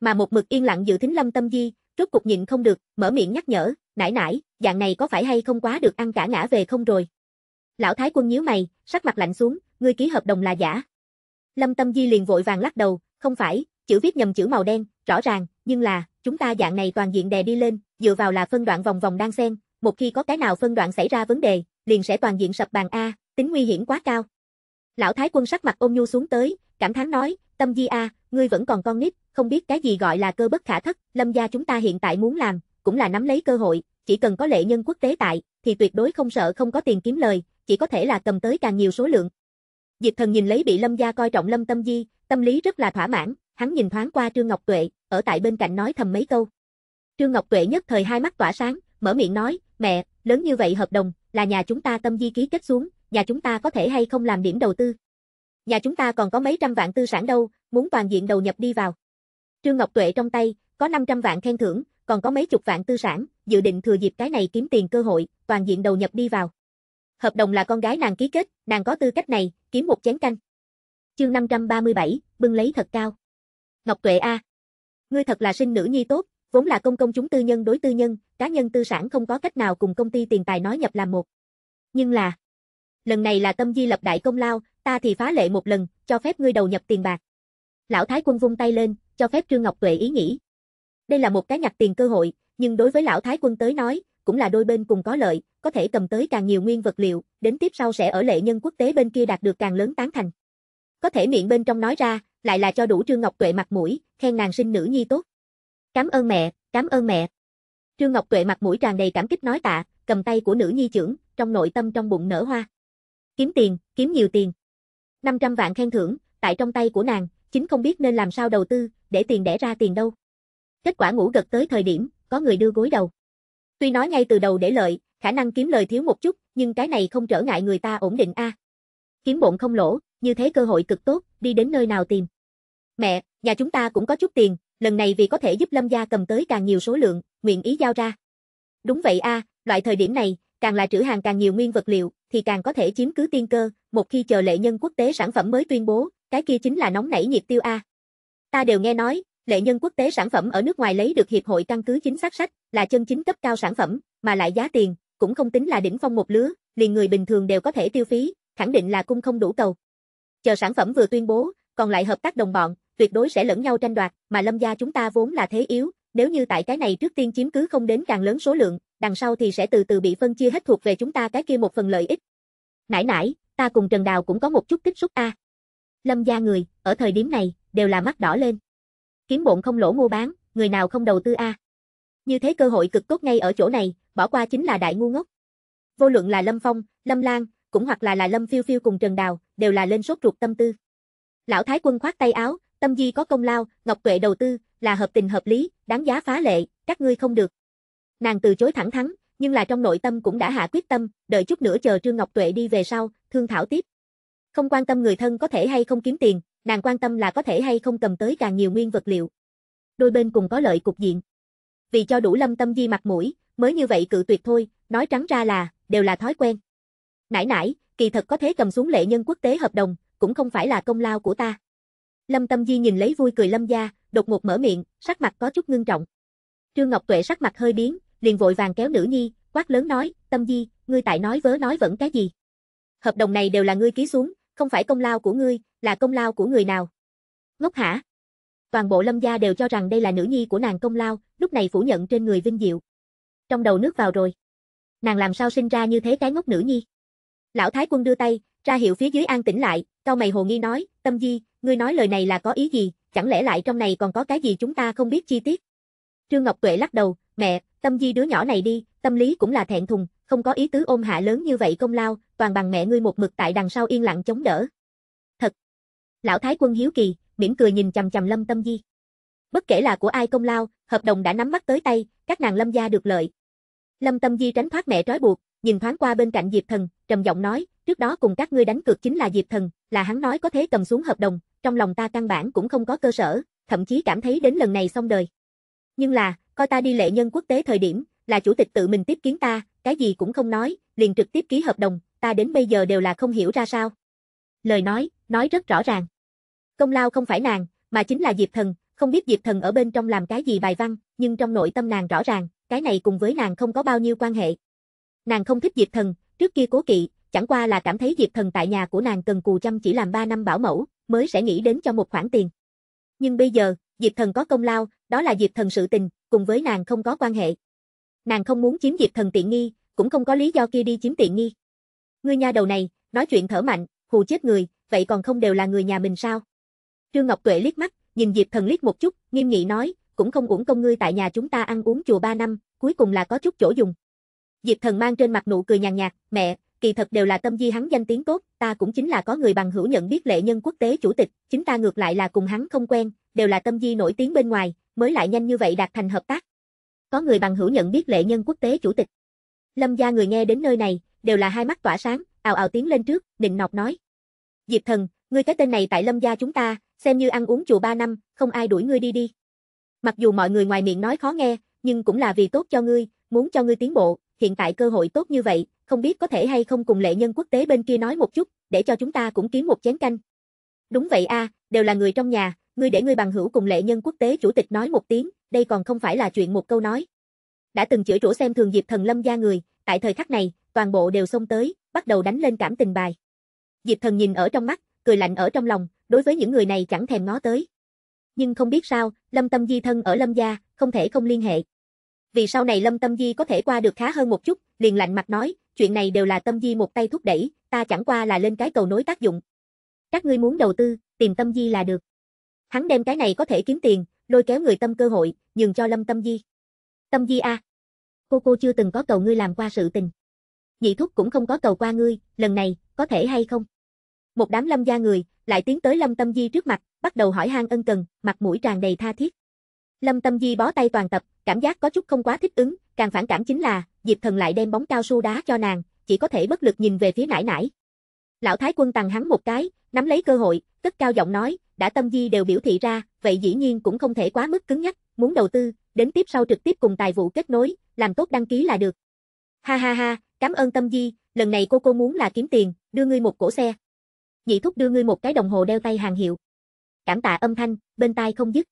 Mà một mực yên lặng dự thính Lâm Tâm Di, rốt cục nhìn không được, mở miệng nhắc nhở, "Nãi nãi, dạng này có phải hay không quá được ăn cả ngã về không rồi?" Lão thái quân nhíu mày, sắc mặt lạnh xuống, "Ngươi ký hợp đồng là giả?" Lâm Tâm Di liền vội vàng lắc đầu, "Không phải, chữ viết nhầm chữ màu đen, rõ ràng, nhưng là, chúng ta dạng này toàn diện đè đi lên, dựa vào là phân đoạn vòng vòng đang xen, một khi có cái nào phân đoạn xảy ra vấn đề, liền sẽ toàn diện sập bàn a, tính nguy hiểm quá cao." Lão thái quân sắc mặt ôm nhu xuống tới, cảm thán nói, Tâm Di A, ngươi vẫn còn con nít, không biết cái gì gọi là cơ bất khả thất, lâm gia chúng ta hiện tại muốn làm, cũng là nắm lấy cơ hội, chỉ cần có lệ nhân quốc tế tại, thì tuyệt đối không sợ không có tiền kiếm lời, chỉ có thể là cầm tới càng nhiều số lượng. Diệp thần nhìn lấy bị lâm gia coi trọng lâm tâm di, tâm lý rất là thỏa mãn, hắn nhìn thoáng qua Trương Ngọc Tuệ, ở tại bên cạnh nói thầm mấy câu. Trương Ngọc Tuệ nhất thời hai mắt tỏa sáng, mở miệng nói, mẹ, lớn như vậy hợp đồng, là nhà chúng ta tâm di ký kết xuống, nhà chúng ta có thể hay không làm điểm đầu tư, Nhà chúng ta còn có mấy trăm vạn tư sản đâu, muốn toàn diện đầu nhập đi vào. Trương Ngọc Tuệ trong tay, có 500 vạn khen thưởng, còn có mấy chục vạn tư sản, dự định thừa dịp cái này kiếm tiền cơ hội, toàn diện đầu nhập đi vào. Hợp đồng là con gái nàng ký kết, nàng có tư cách này, kiếm một chén canh. Chương 537, bưng lấy thật cao. Ngọc Tuệ a, ngươi thật là sinh nữ nhi tốt, vốn là công công chúng tư nhân đối tư nhân, cá nhân tư sản không có cách nào cùng công ty tiền tài nói nhập làm một. Nhưng là, lần này là Tâm Di lập đại công lao, ta thì phá lệ một lần, cho phép ngươi đầu nhập tiền bạc. Lão Thái Quân vung tay lên, cho phép Trương Ngọc Tuệ ý nghĩ. Đây là một cái nhặt tiền cơ hội, nhưng đối với Lão Thái Quân tới nói, cũng là đôi bên cùng có lợi, có thể cầm tới càng nhiều nguyên vật liệu, đến tiếp sau sẽ ở lệ nhân quốc tế bên kia đạt được càng lớn tán thành. Có thể miệng bên trong nói ra, lại là cho đủ Trương Ngọc Tuệ mặt mũi, khen nàng sinh nữ nhi tốt. Cảm ơn mẹ, cảm ơn mẹ. Trương Ngọc Tuệ mặt mũi tràn đầy cảm kích nói tạ, cầm tay của nữ nhi trưởng, trong nội tâm trong bụng nở hoa. Kiếm tiền, kiếm nhiều tiền. 500 vạn khen thưởng, tại trong tay của nàng, chính không biết nên làm sao đầu tư, để tiền đẻ ra tiền đâu. Kết quả ngủ gật tới thời điểm, có người đưa gối đầu. Tuy nói ngay từ đầu để lợi, khả năng kiếm lời thiếu một chút, nhưng cái này không trở ngại người ta ổn định a. À. Kiếm bộn không lỗ, như thế cơ hội cực tốt, đi đến nơi nào tìm. Mẹ, nhà chúng ta cũng có chút tiền, lần này vì có thể giúp Lâm gia cầm tới càng nhiều số lượng, nguyện ý giao ra. Đúng vậy a, à, loại thời điểm này, càng là trữ hàng càng nhiều nguyên vật liệu, thì càng có thể chiếm cứ tiên cơ, một khi chờ lệ nhân quốc tế sản phẩm mới tuyên bố, cái kia chính là nóng nảy nhiệt tiêu A. Ta đều nghe nói, lệ nhân quốc tế sản phẩm ở nước ngoài lấy được hiệp hội căn cứ chính xác sách, là chân chính cấp cao sản phẩm, mà lại giá tiền, cũng không tính là đỉnh phong một lứa, liền người bình thường đều có thể tiêu phí, khẳng định là cung không đủ cầu. Chờ sản phẩm vừa tuyên bố, còn lại hợp tác đồng bọn, tuyệt đối sẽ lẫn nhau tranh đoạt, mà lâm gia chúng ta vốn là thế yếu, nếu như tại cái này trước tiên chiếm cứ không đến càng lớn số lượng, đằng sau thì sẽ từ từ bị phân chia hết thuộc về chúng ta cái kia một phần lợi ích. Nãi nãi, ta cùng Trần Đào cũng có một chút tích xúc a. Lâm gia người, ở thời điểm này, đều là mắt đỏ lên. Kiếm bộn không lỗ mua bán, người nào không đầu tư a. Như thế cơ hội cực tốt ngay ở chỗ này, bỏ qua chính là đại ngu ngốc. Vô luận là Lâm Phong, Lâm Lan, cũng hoặc là là Lâm Phiêu Phiêu cùng Trần Đào, đều là lên sốt ruột tâm tư. Lão Thái Quân khoát tay áo, tâm di có công lao, Ngọc Tuệ đầu tư, là hợp tình hợp lý, đáng giá phá lệ, các ngươi không được. Nàng từ chối thẳng thắn, nhưng là trong nội tâm cũng đã hạ quyết tâm, đợi chút nữa chờ Trương Ngọc Tuệ đi về sau, thương thảo tiếp. Không quan tâm người thân có thể hay không kiếm tiền, nàng quan tâm là có thể hay không cầm tới càng nhiều nguyên vật liệu. Đôi bên cùng có lợi cục diện. Vì cho đủ lâm tâm di mặt mũi, mới như vậy cự tuyệt thôi, nói trắng ra là, đều là thói quen. Nãy nãy, kỳ thật có thế cầm xuống lệ nhân quốc tế hợp đồng, cũng không phải là công lao của ta. Lâm Tâm Di nhìn lấy vui cười Lâm gia, đột ngột mở miệng, sắc mặt có chút ngưng trọng. Trương Ngọc Tuệ sắc mặt hơi biến, liền vội vàng kéo nữ nhi, quát lớn nói, Tâm Di, ngươi tại nói vớ nói vẫn cái gì? hợp đồng này đều là ngươi ký xuống, không phải công lao của ngươi, là công lao của người nào? Ngốc hả? Toàn bộ lâm gia đều cho rằng đây là nữ nhi của nàng công lao, lúc này phủ nhận trên người vinh diệu. Trong đầu nước vào rồi. Nàng làm sao sinh ra như thế cái ngốc nữ nhi? Lão Thái quân đưa tay, ra hiệu phía dưới an tĩnh lại, cao mày hồ nghi nói, tâm di, ngươi nói lời này là có ý gì, chẳng lẽ lại trong này còn có cái gì chúng ta không biết chi tiết? Trương Ngọc Tuệ lắc đầu, mẹ, tâm di đứa nhỏ này đi, tâm lý cũng là thẹn thùng, không có ý tứ ôm hạ lớn như vậy công lao, toàn bằng mẹ ngươi một mực tại đằng sau yên lặng chống đỡ. Thật. Lão Thái quân hiếu kỳ, mỉm cười nhìn chằm chằm Lâm Tâm Di. Bất kể là của ai công lao, hợp đồng đã nắm mắt tới tay, các nàng Lâm gia được lợi. Lâm Tâm Di tránh thoát mẹ trói buộc, nhìn thoáng qua bên cạnh Diệp Thần, trầm giọng nói, trước đó cùng các ngươi đánh cược chính là Diệp Thần, là hắn nói có thế cầm xuống hợp đồng, trong lòng ta căn bản cũng không có cơ sở, thậm chí cảm thấy đến lần này xong đời. Nhưng là, coi ta đi lễ nhân quốc tế thời điểm, là chủ tịch tự mình tiếp kiến ta, cái gì cũng không nói, liền trực tiếp ký hợp đồng, ta đến bây giờ đều là không hiểu ra sao. Lời nói, nói rất rõ ràng. Công lao không phải nàng, mà chính là Diệp Thần, không biết Diệp Thần ở bên trong làm cái gì bài văn, nhưng trong nội tâm nàng rõ ràng, cái này cùng với nàng không có bao nhiêu quan hệ. Nàng không thích Diệp Thần, trước kia cố kỵ, chẳng qua là cảm thấy Diệp Thần tại nhà của nàng cần cù chăm chỉ làm 3 năm bảo mẫu, mới sẽ nghĩ đến cho một khoản tiền. Nhưng bây giờ, Diệp Thần có công lao, đó là Diệp Thần sự tình, cùng với nàng không có quan hệ nàng không muốn chiếm dịp Thần tiện nghi, cũng không có lý do kia đi chiếm tiện nghi. Ngươi nha đầu này, nói chuyện thở mạnh, hù chết người, vậy còn không đều là người nhà mình sao? Trương Ngọc Tuệ liếc mắt, nhìn Diệp Thần liếc một chút, nghiêm nghị nói, cũng không uổng công ngươi tại nhà chúng ta ăn uống chùa ba năm, cuối cùng là có chút chỗ dùng. Diệp Thần mang trên mặt nụ cười nhàn nhạt, mẹ, kỳ thật đều là tâm di hắn danh tiếng tốt, ta cũng chính là có người bằng hữu nhận biết lệ nhân quốc tế chủ tịch, chính ta ngược lại là cùng hắn không quen, đều là tâm di nổi tiếng bên ngoài, mới lại nhanh như vậy đạt thành hợp tác. Có người bằng hữu nhận biết lệ nhân quốc tế chủ tịch. Lâm gia người nghe đến nơi này, đều là hai mắt tỏa sáng, ào ào tiến lên trước, định nọc nói. Diệp thần, ngươi cái tên này tại lâm gia chúng ta, xem như ăn uống chùa ba năm, không ai đuổi ngươi đi đi. Mặc dù mọi người ngoài miệng nói khó nghe, nhưng cũng là vì tốt cho ngươi, muốn cho ngươi tiến bộ, hiện tại cơ hội tốt như vậy, không biết có thể hay không cùng lệ nhân quốc tế bên kia nói một chút, để cho chúng ta cũng kiếm một chén canh. Đúng vậy a, đều là người trong nhà, ngươi để ngươi bằng hữu cùng lệ nhân quốc tế chủ tịch nói một tiếng, đây còn không phải là chuyện một câu nói. Đã từng chửi rủa xem thường Diệp Thần Lâm gia người, tại thời khắc này, toàn bộ đều xông tới, bắt đầu đánh lên cảm tình bài. Diệp Thần nhìn ở trong mắt, cười lạnh ở trong lòng, đối với những người này chẳng thèm ngó tới. Nhưng không biết sao, Lâm Tâm Di thân ở Lâm gia, không thể không liên hệ. Vì sau này Lâm Tâm Di có thể qua được khá hơn một chút, liền lạnh mặt nói, chuyện này đều là Tâm Di một tay thúc đẩy, ta chẳng qua là lên cái cầu nối tác dụng. Các ngươi muốn đầu tư, tìm Tâm Di là được. Hắn đem cái này có thể kiếm tiền, lôi kéo người tâm cơ hội, nhường cho Lâm Tâm Di. Tâm Di a, cô cô chưa từng có cầu ngươi làm qua sự tình. Nhị thúc cũng không có cầu qua ngươi, lần này, có thể hay không? Một đám Lâm gia người, lại tiến tới Lâm Tâm Di trước mặt, bắt đầu hỏi han ân cần, mặt mũi tràn đầy tha thiết. Lâm Tâm Di bó tay toàn tập, cảm giác có chút không quá thích ứng, càng phản cảm chính là, Diệp Thần lại đem bóng cao su đá cho nàng, chỉ có thể bất lực nhìn về phía nải nải. Lão Thái Quân tằng hắn một cái, nắm lấy cơ hội, tức cao giọng nói, đã tâm di đều biểu thị ra, vậy dĩ nhiên cũng không thể quá mức cứng nhắc, muốn đầu tư, đến tiếp sau trực tiếp cùng tài vụ kết nối, làm tốt đăng ký là được. Ha ha ha, cảm ơn tâm di, lần này cô cô muốn là kiếm tiền, đưa ngươi một cổ xe. Nhị thúc đưa ngươi một cái đồng hồ đeo tay hàng hiệu. Cảm tạ âm thanh, bên tai không dứt.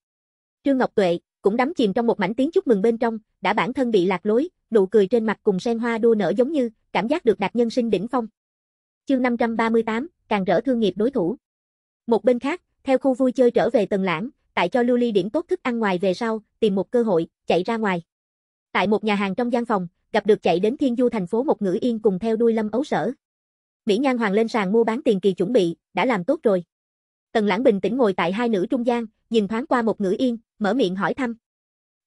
Trương Ngọc Tuệ, cũng đắm chìm trong một mảnh tiếng chúc mừng bên trong, đã bản thân bị lạc lối, nụ cười trên mặt cùng sen hoa đua nở giống như, cảm giác được đạt nhân sinh đỉnh phong. Chương 538, càng rỡ thương nghiệp đối thủ. Một bên khác, theo khu vui chơi trở về tầng lãng, tại cho Lưu Ly điểm tốt thức ăn ngoài về sau, tìm một cơ hội, chạy ra ngoài. Tại một nhà hàng trong gian phòng, gặp được chạy đến Thiên Du thành phố một ngữ yên cùng theo đuôi Lâm Ấu Sở. Mỹ Nhan Hoàng lên sàn mua bán tiền kỳ chuẩn bị, đã làm tốt rồi. Tần Lãng bình tĩnh ngồi tại hai nữ trung gian, nhìn thoáng qua một ngữ yên, mở miệng hỏi thăm.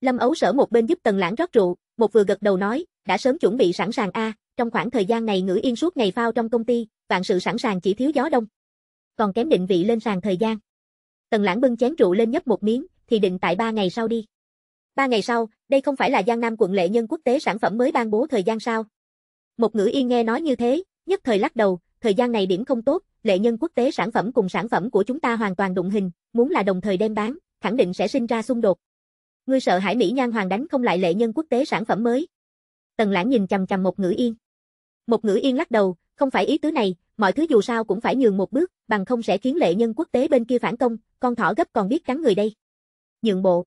Lâm Ấu Sở một bên giúp Tần Lãng rót rượu, một vừa gật đầu nói, đã sớm chuẩn bị sẵn sàng a, trong khoảng thời gian này ngữ yên suốt ngày phao trong công ty, vạn sự sẵn sàng chỉ thiếu gió đông. Còn kém định vị lên sàn thời gian. Tần lãng bưng chén rượu lên nhấp một miếng, thì định tại ba ngày sau đi. Ba ngày sau, đây không phải là Giang Nam quận lệ nhân quốc tế sản phẩm mới ban bố thời gian sao? Một ngữ yên nghe nói như thế, nhất thời lắc đầu, thời gian này điểm không tốt, lệ nhân quốc tế sản phẩm cùng sản phẩm của chúng ta hoàn toàn đụng hình, muốn là đồng thời đem bán, khẳng định sẽ sinh ra xung đột. Ngươi sợ Hải Mỹ Nhan Hoàng đánh không lại lệ nhân quốc tế sản phẩm mới. Tần Lãng nhìn chằm chằm một ngữ yên. Một ngữ yên lắc đầu, không phải ý tứ này, mọi thứ dù sao cũng phải nhường một bước, bằng không sẽ khiến lệ nhân quốc tế bên kia phản công, con thỏ gấp còn biết cắn người đây. Nhượng bộ.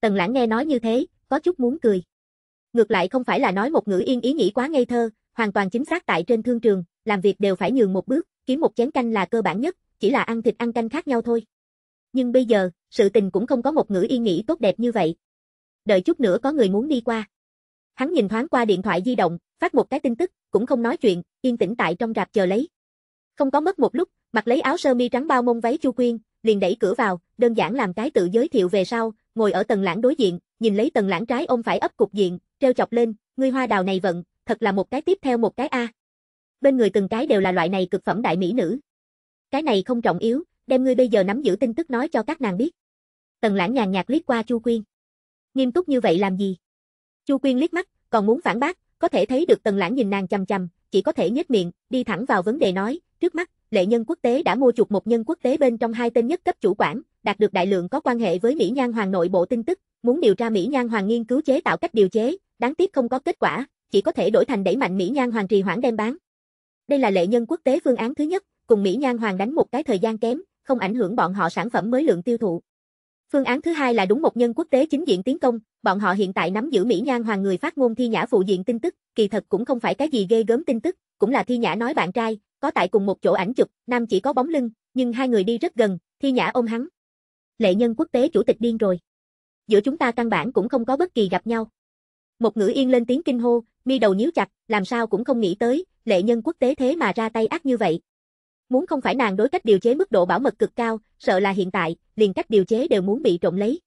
Tần lãng nghe nói như thế, có chút muốn cười. Ngược lại không phải là nói một ngữ yên ý nghĩ quá ngây thơ, hoàn toàn chính xác tại trên thương trường, làm việc đều phải nhường một bước, kiếm một chén canh là cơ bản nhất, chỉ là ăn thịt ăn canh khác nhau thôi. Nhưng bây giờ, sự tình cũng không có một ngữ yên nghĩ tốt đẹp như vậy. Đợi chút nữa có người muốn đi qua. Hắn nhìn thoáng qua điện thoại di động, phát một cái tin tức, cũng không nói chuyện, yên tĩnh tại trong rạp chờ lấy. Không có mất một lúc, mặc lấy áo sơ mi trắng bao mông váy Chu Quyên, liền đẩy cửa vào, đơn giản làm cái tự giới thiệu về sau, ngồi ở tầng lãng đối diện, nhìn lấy tầng lãng trái ôm phải ấp cục diện, treo chọc lên, ngươi hoa đào này vận, thật là một cái tiếp theo một cái a. Bên người từng cái đều là loại này cực phẩm đại mỹ nữ. Cái này không trọng yếu, đem ngươi bây giờ nắm giữ tin tức nói cho các nàng biết. Tần Lãng nhàn nhạt liếc qua Chu Quyên. Nghiêm túc như vậy làm gì? Chu Quyên liếc mắt, còn muốn phản bác, có thể thấy được Tần Lãng nhìn nàng chằm chằm, chỉ có thể nhếch miệng, đi thẳng vào vấn đề nói, trước mắt, lệ nhân quốc tế đã mua chuộc một nhân quốc tế bên trong hai tên nhất cấp chủ quản, đạt được đại lượng có quan hệ với Mỹ Nhan Hoàng nội bộ tin tức, muốn điều tra Mỹ Nhan Hoàng nghiên cứu chế tạo cách điều chế, đáng tiếc không có kết quả, chỉ có thể đổi thành đẩy mạnh Mỹ Nhan Hoàng trì hoãn đem bán. Đây là lệ nhân quốc tế phương án thứ nhất, cùng Mỹ Nhan Hoàng đánh một cái thời gian kém, không ảnh hưởng bọn họ sản phẩm mới lượng tiêu thụ. Phương án thứ hai là đúng một nhân quốc tế chính diện tiến công, bọn họ hiện tại nắm giữ Mỹ Nhan Hoàng người phát ngôn Thi Nhã phụ diện tin tức, kỳ thật cũng không phải cái gì ghê gớm tin tức, cũng là Thi Nhã nói bạn trai, có tại cùng một chỗ ảnh chụp, nam chỉ có bóng lưng, nhưng hai người đi rất gần, Thi Nhã ôm hắn. Lệ nhân quốc tế chủ tịch điên rồi. Giữa chúng ta căn bản cũng không có bất kỳ gặp nhau. Một ngữ yên lên tiếng kinh hô, mi đầu nhíu chặt, làm sao cũng không nghĩ tới, lệ nhân quốc tế thế mà ra tay ác như vậy. Muốn không phải nàng đối cách điều chế mức độ bảo mật cực cao, sợ là hiện tại, liền cách điều chế đều muốn bị trộm lấy.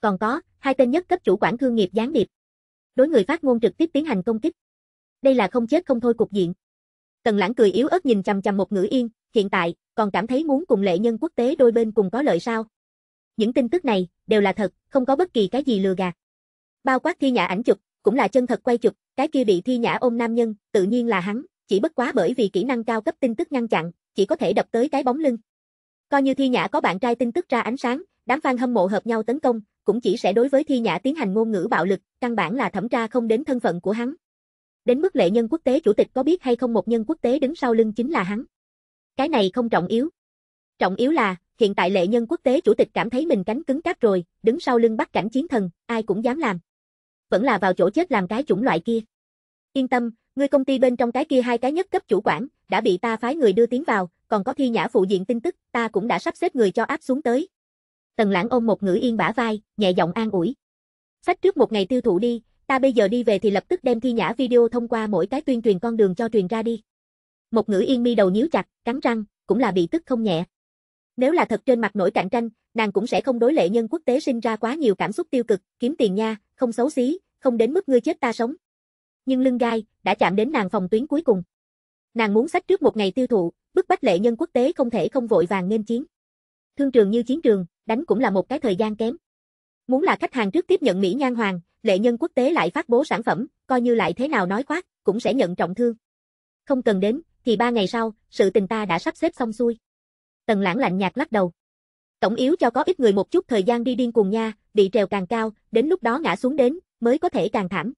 Còn có, hai tên nhất cấp chủ quản thương nghiệp gián điệp. Đối người phát ngôn trực tiếp tiến hành công kích. Đây là không chết không thôi cục diện. Tần lãng cười yếu ớt nhìn chằm chằm một ngữ yên, hiện tại, còn cảm thấy muốn cùng lệ nhân quốc tế đôi bên cùng có lợi sao? Những tin tức này, đều là thật, không có bất kỳ cái gì lừa gạt. Bao quát thi nhã ảnh chụp, cũng là chân thật quay chụp, cái kia bị thi nhã ôm nam nhân, tự nhiên là hắn, chỉ bất quá bởi vì kỹ năng cao cấp tin tức ngăn chặn, chỉ có thể đập tới cái bóng lưng. Coi như thi nhã có bạn trai tin tức ra ánh sáng, đám fan hâm mộ hợp nhau tấn công, cũng chỉ sẽ đối với thi nhã tiến hành ngôn ngữ bạo lực, căn bản là thẩm tra không đến thân phận của hắn, đến mức lệ nhân quốc tế chủ tịch có biết hay không một nhân quốc tế đứng sau lưng chính là hắn. Cái này không trọng yếu. Trọng yếu là, hiện tại lệ nhân quốc tế chủ tịch cảm thấy mình cánh cứng cáp rồi, đứng sau lưng bắt cảnh chiến thần, ai cũng dám làm. Vẫn là vào chỗ chết làm cái chủng loại kia. Yên tâm, người công ty bên trong cái kia hai cái nhất cấp chủ quản, đã bị ta phái người đưa tiến vào, còn có thi nhã phụ diện tin tức, ta cũng đã sắp xếp người cho áp xuống tới. Tần lãng ôm một ngữ yên bả vai, nhẹ giọng an ủi. Sách trước một ngày tiêu thụ đi, ta bây giờ đi về thì lập tức đem thi nhã video thông qua mỗi cái tuyên truyền con đường cho truyền ra đi. Một ngữ yên mi đầu nhíu chặt, cắn răng, cũng là bị tức không nhẹ. Nếu là thật trên mặt nổi cạnh tranh, nàng cũng sẽ không đối lệ nhân quốc tế sinh ra quá nhiều cảm xúc tiêu cực, kiếm tiền nha, không xấu xí, không đến mức ngươi chết ta sống. Nhưng lưng gai, đã chạm đến nàng phòng tuyến cuối cùng. Nàng muốn sách trước một ngày tiêu thụ, bức bách lệ nhân quốc tế không thể không vội vàng nên chiến. Thương trường như chiến trường, đánh cũng là một cái thời gian kém. Muốn là khách hàng trước tiếp nhận Mỹ Nhan Hoàng, lệ nhân quốc tế lại phát bố sản phẩm, coi như lại thế nào nói khoác, cũng sẽ nhận trọng thương. Không cần đến, thì ba ngày sau, sự tình ta đã sắp xếp xong xuôi. Tần lãng lạnh nhạt lắc đầu. Tổng yếu cho có ít người một chút thời gian đi điên cuồng nha, bị trèo càng cao, đến lúc đó ngã xuống đến, mới có thể càng thảm.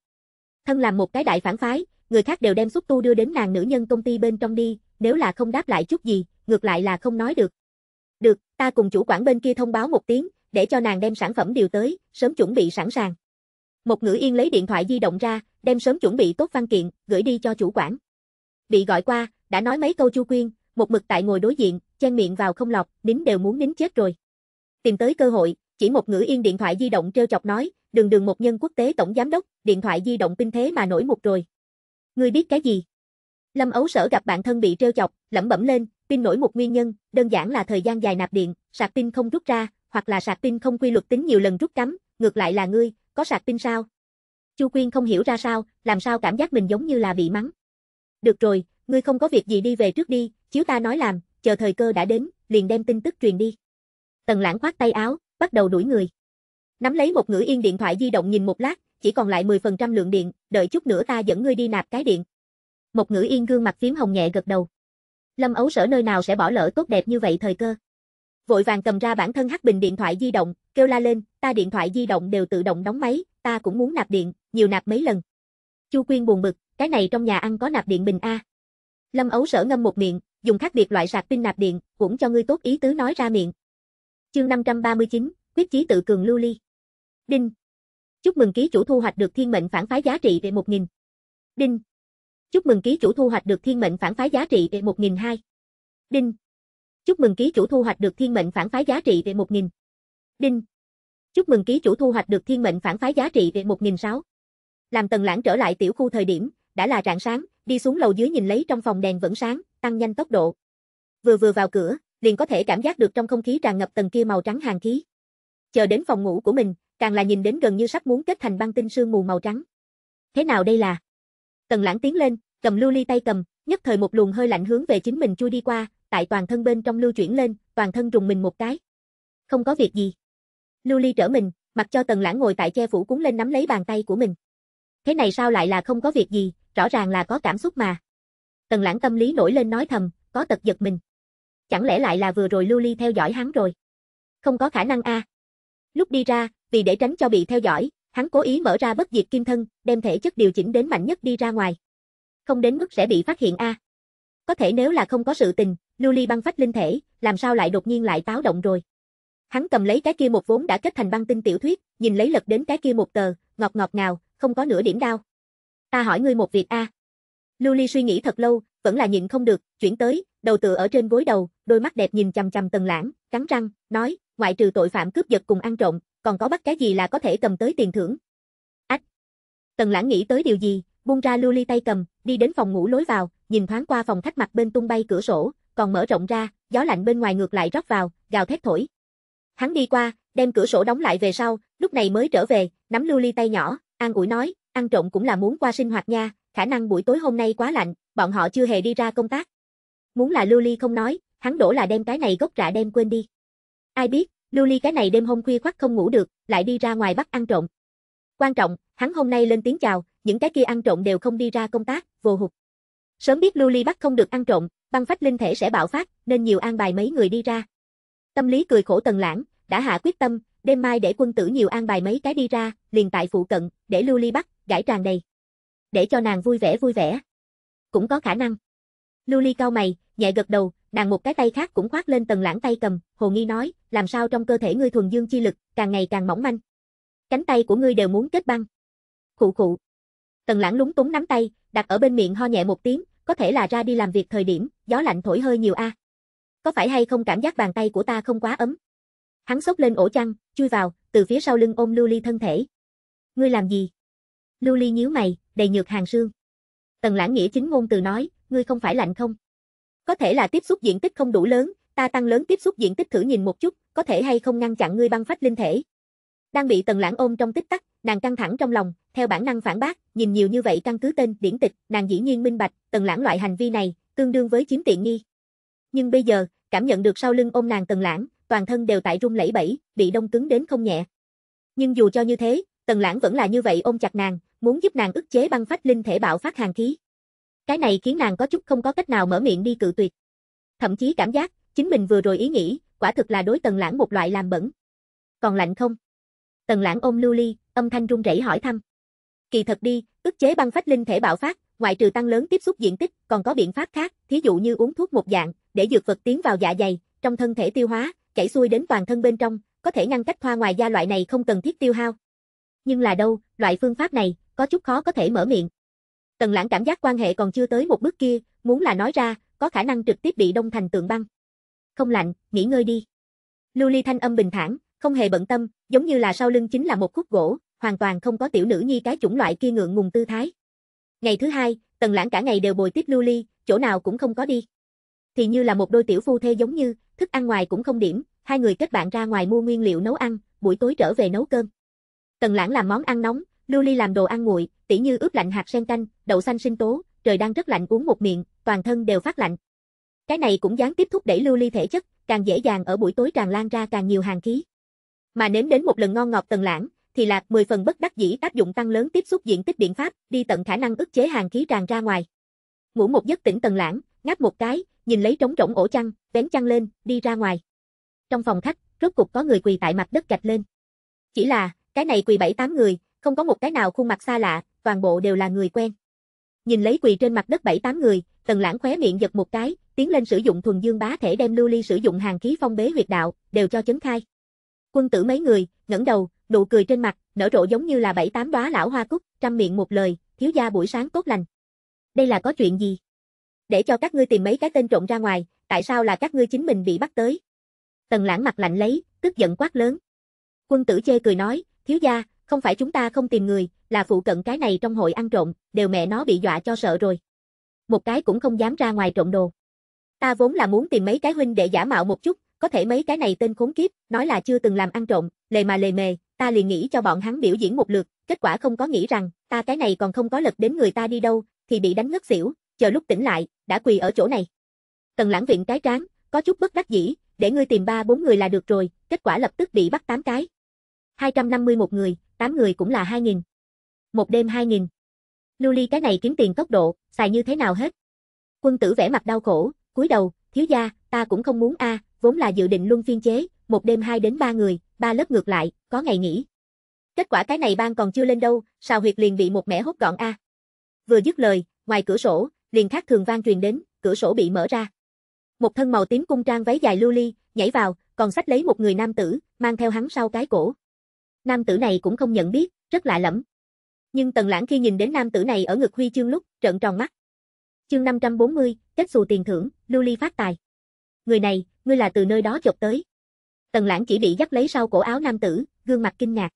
Thân làm một cái đại phản phái, người khác đều đem xúc tu đưa đến nàng nữ nhân công ty bên trong đi, nếu là không đáp lại chút gì, ngược lại là không nói được. Được, ta cùng chủ quản bên kia thông báo một tiếng, để cho nàng đem sản phẩm điều tới, sớm chuẩn bị sẵn sàng. Một ngữ yên lấy điện thoại di động ra, đem sớm chuẩn bị tốt văn kiện, gửi đi cho chủ quản. Bị gọi qua, đã nói mấy câu chu quyên, một mực tại ngồi đối diện, chen miệng vào không lọc, nín đều muốn nín chết rồi. Tìm tới cơ hội, chỉ một ngữ yên điện thoại di động treo chọc nói, đường đường một nhân quốc tế tổng giám đốc, điện thoại di động pin thế mà nổi một rồi. Ngươi biết cái gì? Lâm ấu sở gặp bạn thân bị treo chọc, lẩm bẩm lên, pin nổi một nguyên nhân, đơn giản là thời gian dài nạp điện, sạc pin không rút ra, hoặc là sạc pin không quy luật tính nhiều lần rút cắm, ngược lại là ngươi, có sạc pin sao? Chu Quyên không hiểu ra sao, làm sao cảm giác mình giống như là bị mắng. Được rồi, ngươi không có việc gì đi về trước đi, chiếu ta nói làm, chờ thời cơ đã đến, liền đem tin tức truyền đi. Tần lãng khoát tay áo, bắt đầu đuổi người. Nắm lấy một ngữ yên điện thoại di động nhìn một lát, chỉ còn lại 10% lượng điện, đợi chút nữa ta dẫn ngươi đi nạp cái điện. Một ngữ yên gương mặt phím hồng nhẹ gật đầu. Lâm ấu sở nơi nào sẽ bỏ lỡ tốt đẹp như vậy thời cơ vội vàng cầm ra bản thân hắc bình điện thoại di động, kêu la lên, ta điện thoại di động đều tự động đóng máy, ta cũng muốn nạp điện, nhiều nạp mấy lần. Chu Quyên buồn bực, cái này trong nhà ăn có nạp điện bình a. Lâm Ấu Sở ngâm một miệng, dùng khác biệt loại sạc pin nạp điện, cũng cho ngươi tốt ý tứ nói ra miệng. Chương 539, quyết chí tự cường lưu ly. Đinh. Chúc mừng ký chủ thu hoạch được thiên mệnh phản phái giá trị về 1000. Đinh. Chúc mừng ký chủ thu hoạch được thiên mệnh phản phái giá trị về 1002. Đinh. Chúc mừng ký chủ thu hoạch được thiên mệnh phản phái giá trị về 1000. Đinh. Chúc mừng ký chủ thu hoạch được thiên mệnh phản phái giá trị về 1006. Làm Tần Lãng trở lại tiểu khu thời điểm, đã là rạng sáng, đi xuống lầu dưới nhìn lấy trong phòng đèn vẫn sáng, tăng nhanh tốc độ. Vừa vừa vào cửa, liền có thể cảm giác được trong không khí tràn ngập tầng kia màu trắng hàng khí. Chờ đến phòng ngủ của mình, càng là nhìn đến gần như sắp muốn kết thành băng tinh sương mù màu trắng. Thế nào đây là? Tần Lãng tiến lên, cầm lưu ly tay cầm, nhất thời một luồng hơi lạnh hướng về chính mình chui đi qua, tại toàn thân bên trong lưu chuyển lên, toàn thân trùng mình một cái. Không có việc gì. Lưu Ly trở mình, mặc cho Tần Lãng ngồi tại che phủ cúng lên nắm lấy bàn tay của mình. Thế này sao lại là không có việc gì, rõ ràng là có cảm xúc mà. Tần Lãng tâm lý nổi lên nói thầm, có tật giật mình. Chẳng lẽ lại là vừa rồi Lưu Ly theo dõi hắn rồi? Không có khả năng a. À. Lúc đi ra, vì để tránh cho bị theo dõi, hắn cố ý mở ra bất diệt kim thân, đem thể chất điều chỉnh đến mạnh nhất đi ra ngoài. Không đến mức sẽ bị phát hiện a. À. Có thể nếu là không có sự tình, lưu ly băng phách linh thể, làm sao lại đột nhiên lại táo động rồi. Hắn cầm lấy cái kia một vốn đã kết thành băng tinh tiểu thuyết, nhìn lấy lật đến cái kia một tờ, ngọt ngọt ngào, không có nửa điểm đau. Ta hỏi ngươi một việc a. À. Lưu Ly suy nghĩ thật lâu, vẫn là nhịn không được, chuyển tới, đầu tựa ở trên gối đầu, đôi mắt đẹp nhìn chằm chằm Tần Lãng, cắn răng, nói, ngoại trừ tội phạm cướp giật cùng ăn trộm, còn có bắt cái gì là có thể cầm tới tiền thưởng. Ách. Tần Lãng nghĩ tới điều gì, buông ra Lưu Ly tay cầm, đi đến phòng ngủ lối vào, nhìn thoáng qua phòng khách mặt bên tung bay cửa sổ, còn mở rộng ra, gió lạnh bên ngoài ngược lại rót vào, gào thét thổi. Hắn đi qua, đem cửa sổ đóng lại về sau, lúc này mới trở về, nắm lưu ly tay nhỏ, an ủi nói, ăn trộm cũng là muốn qua sinh hoạt nha, khả năng buổi tối hôm nay quá lạnh, bọn họ chưa hề đi ra công tác. Muốn là lưu ly không nói, hắn đổ là đem cái này gốc rạ đem quên đi. Ai biết, lưu ly cái này đêm hôm khuya khoắt không ngủ được, lại đi ra ngoài bắt ăn trộm. Quan trọng, hắn hôm nay lên tiếng chào, những cái kia ăn trộm đều không đi ra công tác, vô hụt. Sớm biết lưu ly bắt không được ăn trộm, băng phách linh thể sẽ bạo phát, nên nhiều an bài mấy người đi ra. Tâm lý cười khổ Tần Lãng, đã hạ quyết tâm, đêm mai để quân tử nhiều an bài mấy cái đi ra, liền tại phụ cận, để lưu ly bắt, gãi tràn đầy. Để cho nàng vui vẻ vui vẻ. Cũng có khả năng. Lưu ly cao mày, nhẹ gật đầu, nàng một cái tay khác cũng khoác lên Tần Lãng tay cầm, hồ nghi nói, làm sao trong cơ thể ngươi thuần dương chi lực, càng ngày càng mỏng manh. Cánh tay của ngươi đều muốn kết băng. Khụ khụ. Tần Lãng lúng túng nắm tay, đặt ở bên miệng ho nhẹ một tiếng, có thể là ra đi làm việc thời điểm, gió lạnh thổi hơi nhiều a. À. Có phải hay không cảm giác bàn tay của ta không quá ấm? Hắn sốc lên ổ chăn, chui vào, từ phía sau lưng ôm Lưu Ly thân thể. Ngươi làm gì? Lưu Ly nhíu mày, đầy nhược hàng xương Tần Lãng nghĩa chính ngôn từ nói, ngươi không phải lạnh không? Có thể là tiếp xúc diện tích không đủ lớn, ta tăng lớn tiếp xúc diện tích thử nhìn một chút, có thể hay không ngăn chặn ngươi băng phách linh thể. Đang bị Tần Lãng ôm trong tích tắc, nàng căng thẳng trong lòng, theo bản năng phản bác, nhìn nhiều như vậy căn cứ tên, điển tịch, nàng dĩ nhiên minh bạch, Tần Lãng loại hành vi này, tương đương với chiếm tiện nghi. Nhưng bây giờ, cảm nhận được sau lưng ôm nàng Tần Lãng, toàn thân đều tại run lẩy bẩy, bị đông cứng đến không nhẹ. Nhưng dù cho như thế, Tần Lãng vẫn là như vậy ôm chặt nàng, muốn giúp nàng ức chế băng phách linh thể bạo phát hàng khí. Cái này khiến nàng có chút không có cách nào mở miệng đi cự tuyệt. Thậm chí cảm giác, chính mình vừa rồi ý nghĩ, quả thực là đối Tần Lãng một loại làm bẩn. Còn lạnh không? Tần Lãng ôm Lưu Ly, âm thanh run rẩy hỏi thăm. Kỳ thật đi, ức chế băng phách linh thể bạo phát, ngoại trừ tăng lớn tiếp xúc diện tích, còn có biện pháp khác, thí dụ như uống thuốc một dạng, để dược vật tiến vào dạ dày, trong thân thể tiêu hóa, chảy xuôi đến toàn thân bên trong, có thể ngăn cách thoa ngoài da loại này không cần thiết tiêu hao. Nhưng là đâu, loại phương pháp này có chút khó có thể mở miệng. Tần Lãng cảm giác quan hệ còn chưa tới một bước kia, muốn là nói ra, có khả năng trực tiếp bị đông thành tượng băng. Không lạnh, nghỉ ngơi đi. Lưu Ly thanh âm bình thản, không hề bận tâm, giống như là sau lưng chính là một khúc gỗ, hoàn toàn không có tiểu nữ nhi cái chủng loại kia ngượng ngùng tư thái. Ngày thứ hai, Tần Lãng cả ngày đều bồi tiếp lưu ly, chỗ nào cũng không có đi. Thì như là một đôi tiểu phu thê giống như, thức ăn ngoài cũng không điểm, hai người kết bạn ra ngoài mua nguyên liệu nấu ăn, buổi tối trở về nấu cơm. Tần Lãng làm món ăn nóng, Lưu Ly làm đồ ăn nguội, tỉ như ướp lạnh hạt sen canh, đậu xanh sinh tố, trời đang rất lạnh uống một miệng, toàn thân đều phát lạnh. Cái này cũng gián tiếp thúc đẩy Lưu Ly thể chất, càng dễ dàng ở buổi tối tràn lan ra càng nhiều hàng khí. Mà nếm đến một lần ngon ngọt tần lãng, thì Lạc 10 phần bất đắc dĩ tác dụng tăng lớn tiếp xúc diện tích biện pháp, đi tận khả năng ức chế hàng khí tràn ra ngoài. Ngủ một giấc tỉnh tần lãng, ngáp một cái, nhìn lấy trống rỗng ổ chăn, vén chăn lên, đi ra ngoài. Trong phòng khách, rốt cục có người quỳ tại mặt đất gạch lên. Chỉ là, cái này quỳ bảy tám người, không có một cái nào khuôn mặt xa lạ, toàn bộ đều là người quen. Nhìn lấy quỳ trên mặt đất bảy tám người, Tần Lãng khóe miệng giật một cái, tiến lên sử dụng thuần dương bá thể đem lưu ly sử dụng hàng khí phong bế huyệt đạo, đều cho chấn khai. Quân tử mấy người, ngẩng đầu, nụ cười trên mặt, nở rộ giống như là bảy tám đóa lão hoa cúc, trăm miệng một lời, thiếu gia buổi sáng tốt lành. Đây là có chuyện gì? Để cho các ngươi tìm mấy cái tên trộn ra ngoài, tại sao là các ngươi chính mình bị bắt tới? Tần lãng mặt lạnh lấy, tức giận quát lớn. Quân tử chê cười nói, thiếu gia, không phải chúng ta không tìm người, là phụ cận cái này trong hội ăn trộm, đều mẹ nó bị dọa cho sợ rồi. Một cái cũng không dám ra ngoài trộm đồ. Ta vốn là muốn tìm mấy cái huynh để giả mạo một chút, có thể mấy cái này tên khốn kiếp, nói là chưa từng làm ăn trộm, lề mà lề mề, ta liền nghĩ cho bọn hắn biểu diễn một lượt, kết quả không có nghĩ rằng, ta cái này còn không có lật đến người ta đi đâu, thì bị đánh ngất xỉu, chờ lúc tỉnh lại, đã quỳ ở chỗ này. Tần lãng viện cái tráng, có chút bất đắc dĩ, để ngươi tìm ba bốn người là được rồi, kết quả lập tức bị bắt tám cái. 251 người, 8 người cũng là 2.000. Một đêm 2.000. Lưu Ly cái này kiếm tiền tốc độ, xài như thế nào hết. Quân tử vẻ mặt đau khổ, cúi đầu, thiếu gia, ta cũng không muốn a, à, vốn là dự định luân phiên chế, một đêm hai đến ba người, ba lớp ngược lại, có ngày nghỉ. Kết quả cái này ban còn chưa lên đâu, sao huyệt liền bị một mẻ hốt gọn a. À. Vừa dứt lời, ngoài cửa sổ, liền khác thường vang truyền đến, cửa sổ bị mở ra. Một thân màu tím cung trang váy dài lưu ly, nhảy vào, còn sách lấy một người nam tử, mang theo hắn sau cái cổ. Nam tử này cũng không nhận biết, rất lạ lẫm. Nhưng Tần Lãng khi nhìn đến nam tử này ở ngực huy chương lúc, trợn tròn mắt. Chương 540, kết xù tiền thưởng, lưu ly phát tài. Người này, ngươi là từ nơi đó chọc tới. Tần lãng chỉ bị dắt lấy sau cổ áo nam tử, gương mặt kinh ngạc.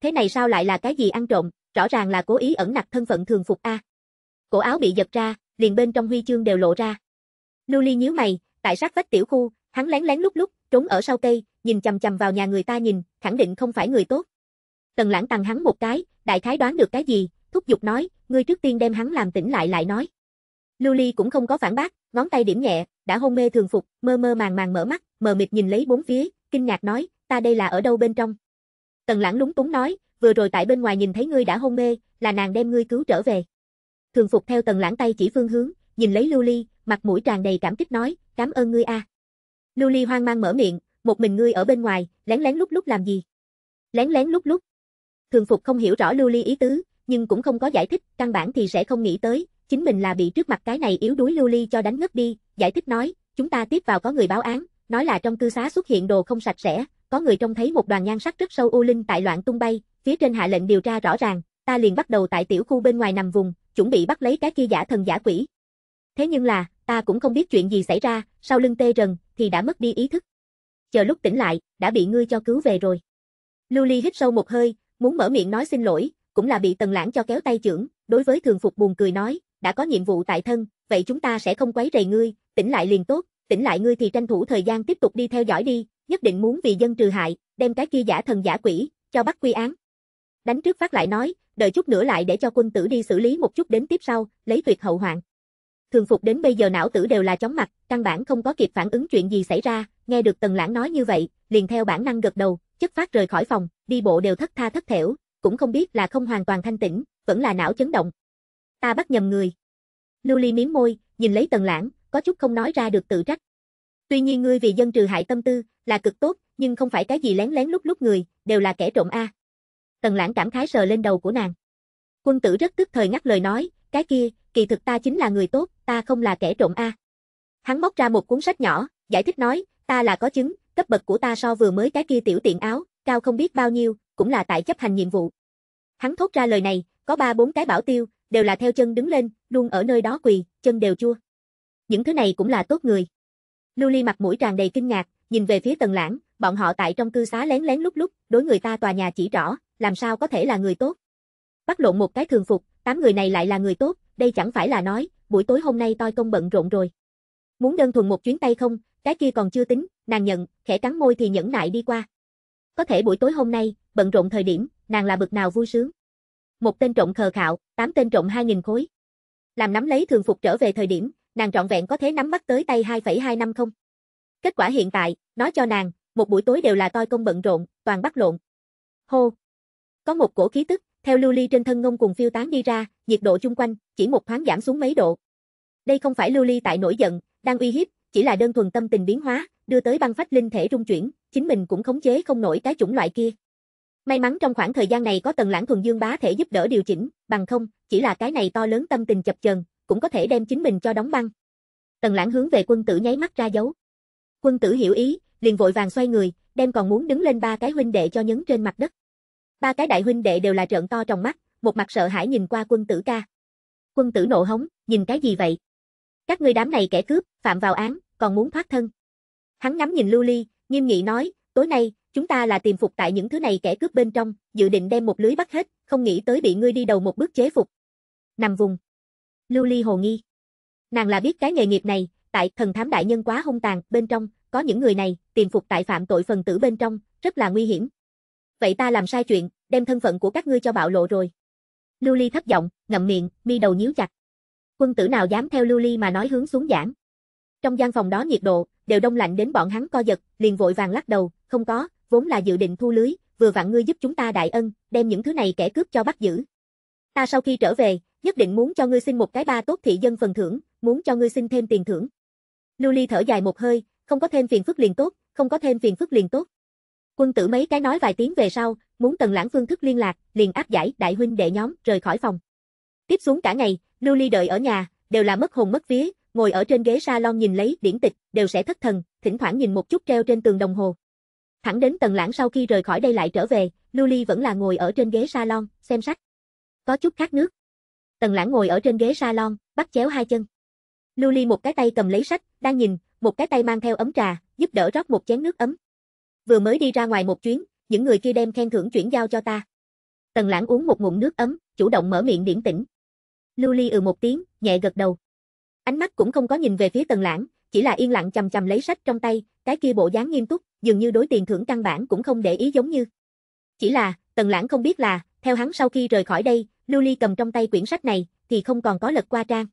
Thế này sao lại là cái gì ăn trộm, rõ ràng là cố ý ẩn nặc thân phận thường phục A. Cổ áo bị giật ra, liền bên trong huy chương đều lộ ra. Lưu Ly nhíu mày, tại sát vách tiểu khu, hắn lén lén lúc lúc, trốn ở sau cây, nhìn chầm chầm vào nhà người ta nhìn, khẳng định không phải người tốt. Tần lãng tăng hắn một cái, đại khái đoán được cái gì, thúc giục nói, ngươi trước tiên đem hắn làm tỉnh lại lại nói. Lưu Ly cũng không có phản bác, ngón tay điểm nhẹ, đã hôn mê thường phục, mơ mơ màng màng mở mắt, mờ mịt nhìn lấy bốn phía, kinh ngạc nói, ta đây là ở đâu bên trong? Tần Lãng lúng túng nói, vừa rồi tại bên ngoài nhìn thấy ngươi đã hôn mê, là nàng đem ngươi cứu trở về. Thường phục theo Tần Lãng tay chỉ phương hướng, nhìn lấy Lưu Ly, mặt mũi tràn đầy cảm kích nói, cảm ơn ngươi a. Lưu Ly hoang mang mở miệng, một mình ngươi ở bên ngoài, lén lén lúc lúc làm gì? Lén lén lúc lúc. Thường phục không hiểu rõ Lưu Ly ý tứ, nhưng cũng không có giải thích, căn bản thì sẽ không nghĩ tới, chính mình là bị trước mặt cái này yếu đuối lưu ly cho đánh ngất đi, giải thích nói, chúng ta tiếp vào có người báo án, nói là trong cư xá xuất hiện đồ không sạch sẽ, có người trông thấy một đoàn nhan sắc rất sâu u linh tại loạn tung bay, phía trên hạ lệnh điều tra rõ ràng, ta liền bắt đầu tại tiểu khu bên ngoài nằm vùng, chuẩn bị bắt lấy cái kia giả thần giả quỷ. Thế nhưng là, ta cũng không biết chuyện gì xảy ra, sau lưng tê rần, thì đã mất đi ý thức. Chờ lúc tỉnh lại, đã bị ngươi cho cứu về rồi. Lưu Ly hít sâu một hơi, muốn mở miệng nói xin lỗi, cũng là bị Tần Lãng cho kéo tay chưởng đối với thường phục buồn cười nói, đã có nhiệm vụ tại thân, vậy chúng ta sẽ không quấy rầy ngươi, tỉnh lại liền tốt, tỉnh lại ngươi thì tranh thủ thời gian tiếp tục đi theo dõi đi, nhất định muốn vì dân trừ hại, đem cái kia giả thần giả quỷ, cho bắt quy án. Đánh trước phát lại nói, đợi chút nữa lại để cho quân tử đi xử lý một chút đến tiếp sau, lấy tuyệt hậu hoạn. Thường phục đến bây giờ não tử đều là chóng mặt, căn bản không có kịp phản ứng chuyện gì xảy ra, nghe được Tần Lãng nói như vậy, liền theo bản năng gật đầu, chất phát rời khỏi phòng, đi bộ đều thất tha thất thểu, cũng không biết là không hoàn toàn thanh tĩnh, vẫn là não chấn động, ta bắt nhầm người. Lưu Ly miếm môi, nhìn lấy Tần Lãng, có chút không nói ra được tự trách. Tuy nhiên ngươi vì dân trừ hại tâm tư, là cực tốt, nhưng không phải cái gì lén lén lúc lúc người, đều là kẻ trộm a. Tần Lãng cảm khái sờ lên đầu của nàng. Quân tử rất tức thời ngắt lời nói, cái kia, kỳ thực ta chính là người tốt, ta không là kẻ trộm a. Hắn móc ra một cuốn sách nhỏ, giải thích nói, ta là có chứng, cấp bậc của ta so vừa mới cái kia tiểu tiện áo, cao không biết bao nhiêu, cũng là tại chấp hành nhiệm vụ. Hắn thốt ra lời này, có ba bốn cái bảo tiêu, đều là theo chân đứng lên, luôn ở nơi đó quỳ, chân đều chua. Những thứ này cũng là tốt người. Lưu Ly mặt mũi tràn đầy kinh ngạc, nhìn về phía Tần Lãng, bọn họ tại trong cư xá lén lén lúc lúc, đối người ta tòa nhà chỉ rõ, làm sao có thể là người tốt. Bắt lộn một cái thường phục, tám người này lại là người tốt, đây chẳng phải là nói, buổi tối hôm nay tôi công bận rộn rồi. Muốn đơn thuần một chuyến tay không, cái kia còn chưa tính, nàng nhận, khẽ cắn môi thì nhẫn nại đi qua. Có thể buổi tối hôm nay, bận rộn thời điểm, nàng là bực nào vui sướng một tên trộm khờ khạo, tám tên trộm 2000 khối. Làm nắm lấy thường phục trở về thời điểm, nàng trọn vẹn có thể nắm bắt tới tay 2,250. Kết quả hiện tại, nói cho nàng, một buổi tối đều là toi công bận rộn, toàn bắt lộn. Hô. Có một cổ khí tức, theo lưu ly trên thân ngông cùng phiêu tán đi ra, nhiệt độ chung quanh, chỉ một thoáng giảm xuống mấy độ. Đây không phải lưu ly tại nổi giận, đang uy hiếp, chỉ là đơn thuần tâm tình biến hóa, đưa tới băng phách linh thể rung chuyển, chính mình cũng khống chế không nổi cái chủng loại kia. May mắn trong khoảng thời gian này có Tần Lãng Thuần Dương bá thể giúp đỡ điều chỉnh, bằng không, chỉ là cái này to lớn tâm tình chập chờn, cũng có thể đem chính mình cho đóng băng. Tần Lãng hướng về quân tử nháy mắt ra dấu. Quân tử hiểu ý, liền vội vàng xoay người, đem còn muốn đứng lên ba cái huynh đệ cho nhấn trên mặt đất. Ba cái đại huynh đệ đều là trợn to trong mắt, một mặt sợ hãi nhìn qua quân tử ca. Quân tử nộ hống, nhìn cái gì vậy? Các ngươi đám này kẻ cướp, phạm vào án, còn muốn thoát thân. Hắn ngắm nhìn Lưu Ly, nghiêm nghị nói, tối nay, chúng ta là tìm phục tại những thứ này kẻ cướp bên trong, dự định đem một lưới bắt hết, không nghĩ tới bị ngươi đi đầu một bước chế phục. Nằm vùng. Lưu Ly hồ nghi. Nàng là biết cái nghề nghiệp này, tại thần thám đại nhân quá hung tàn, bên trong, có những người này, tìm phục tại phạm tội phần tử bên trong, rất là nguy hiểm. Vậy ta làm sai chuyện, đem thân phận của các ngươi cho bạo lộ rồi. Lưu Ly thất vọng ngậm miệng, mi đầu nhíu chặt. Quân tử nào dám theo Lưu Ly mà nói hướng xuống giảng. Trong gian phòng đó nhiệt độ, đều đông lạnh đến bọn hắn co giật, liền vội vàng lắc đầu, không có, vốn là dự định thu lưới, vừa vặn ngươi giúp chúng ta đại ân, đem những thứ này kẻ cướp cho bắt giữ. Ta sau khi trở về, nhất định muốn cho ngươi xin một cái ba tốt thị dân phần thưởng, muốn cho ngươi xin thêm tiền thưởng. Lưu Ly thở dài một hơi, không có thêm phiền phức liền tốt, không có thêm phiền phức liền tốt. Quân tử mấy cái nói vài tiếng về sau, muốn Tần Lãng phương thức liên lạc, liền áp giải đại huynh đệ nhóm rời khỏi phòng. Tiếp xuống cả ngày, Lưu Ly đợi ở nhà, đều là mất hồn mất vía, ngồi ở trên ghế salon nhìn lấy điển tịch, đều sẽ thất thần, thỉnh thoảng nhìn một chút treo trên tường đồng hồ. Thẳng đến tần lãng sau khi rời khỏi đây lại trở về, Lưu Ly vẫn là ngồi ở trên ghế salon, xem sách. Có chút khát nước. Tần lãng ngồi ở trên ghế salon, bắt chéo hai chân. Lưu Ly một cái tay cầm lấy sách, đang nhìn, một cái tay mang theo ấm trà, giúp đỡ rót một chén nước ấm. Vừa mới đi ra ngoài một chuyến, những người kia đem khen thưởng chuyển giao cho ta. Tần lãng uống một ngụm nước ấm, chủ động mở miệng điểm tĩnh. Lưu Ly ừ một tiếng, nhẹ gật đầu. Ánh mắt cũng không có nhìn về phía tần lãng, chỉ là yên lặng chầm chầm lấy sách trong tay, cái kia bộ dáng nghiêm túc, dường như đối tiền thưởng căn bản cũng không để ý giống như. Chỉ là, Tần Lãng không biết là, theo hắn sau khi rời khỏi đây, Lưu Ly cầm trong tay quyển sách này, thì không còn có lật qua trang.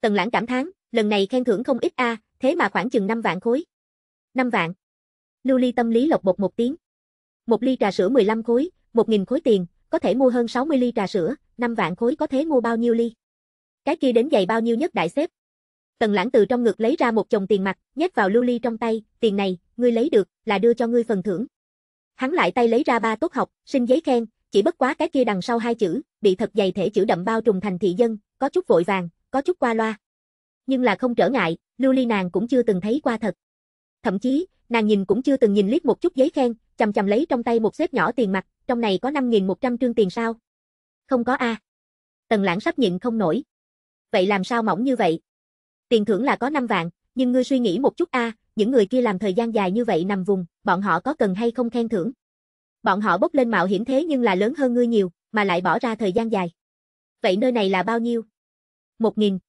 Tần Lãng cảm thán, lần này khen thưởng không ít a, à, thế mà khoảng chừng 5 vạn khối. 5 vạn. Lưu Ly tâm lý lộc bột một tiếng. Một ly trà sữa 15 khối, 1000 khối tiền, có thể mua hơn 60 ly trà sữa, 5 vạn khối có thể mua bao nhiêu ly? Cái kia đến giày bao nhiêu nhất đại xếp? Tần lãng từ trong ngực lấy ra một chồng tiền mặt, nhét vào lưu ly trong tay, tiền này, ngươi lấy được, là đưa cho ngươi phần thưởng. Hắn lại tay lấy ra ba tốt học, xin giấy khen, chỉ bất quá cái kia đằng sau hai chữ, bị thật dày thể chữ đậm bao trùm thành thị dân, có chút vội vàng, có chút qua loa. Nhưng là không trở ngại, lưu ly nàng cũng chưa từng thấy qua thật. Thậm chí, nàng nhìn cũng chưa từng nhìn liếc một chút giấy khen, chầm chầm lấy trong tay một xếp nhỏ tiền mặt, trong này có 5.100 trương tiền sao? Không có a. Tần lãng sắp nhịn không nổi. Vậy làm sao mỏng như vậy? Tiền thưởng là có 5 vạn, nhưng ngươi suy nghĩ một chút a, những người kia làm thời gian dài như vậy nằm vùng, bọn họ có cần hay không khen thưởng? Bọn họ bốc lên mạo hiểm thế nhưng là lớn hơn ngươi nhiều, mà lại bỏ ra thời gian dài. Vậy nơi này là bao nhiêu? 1000,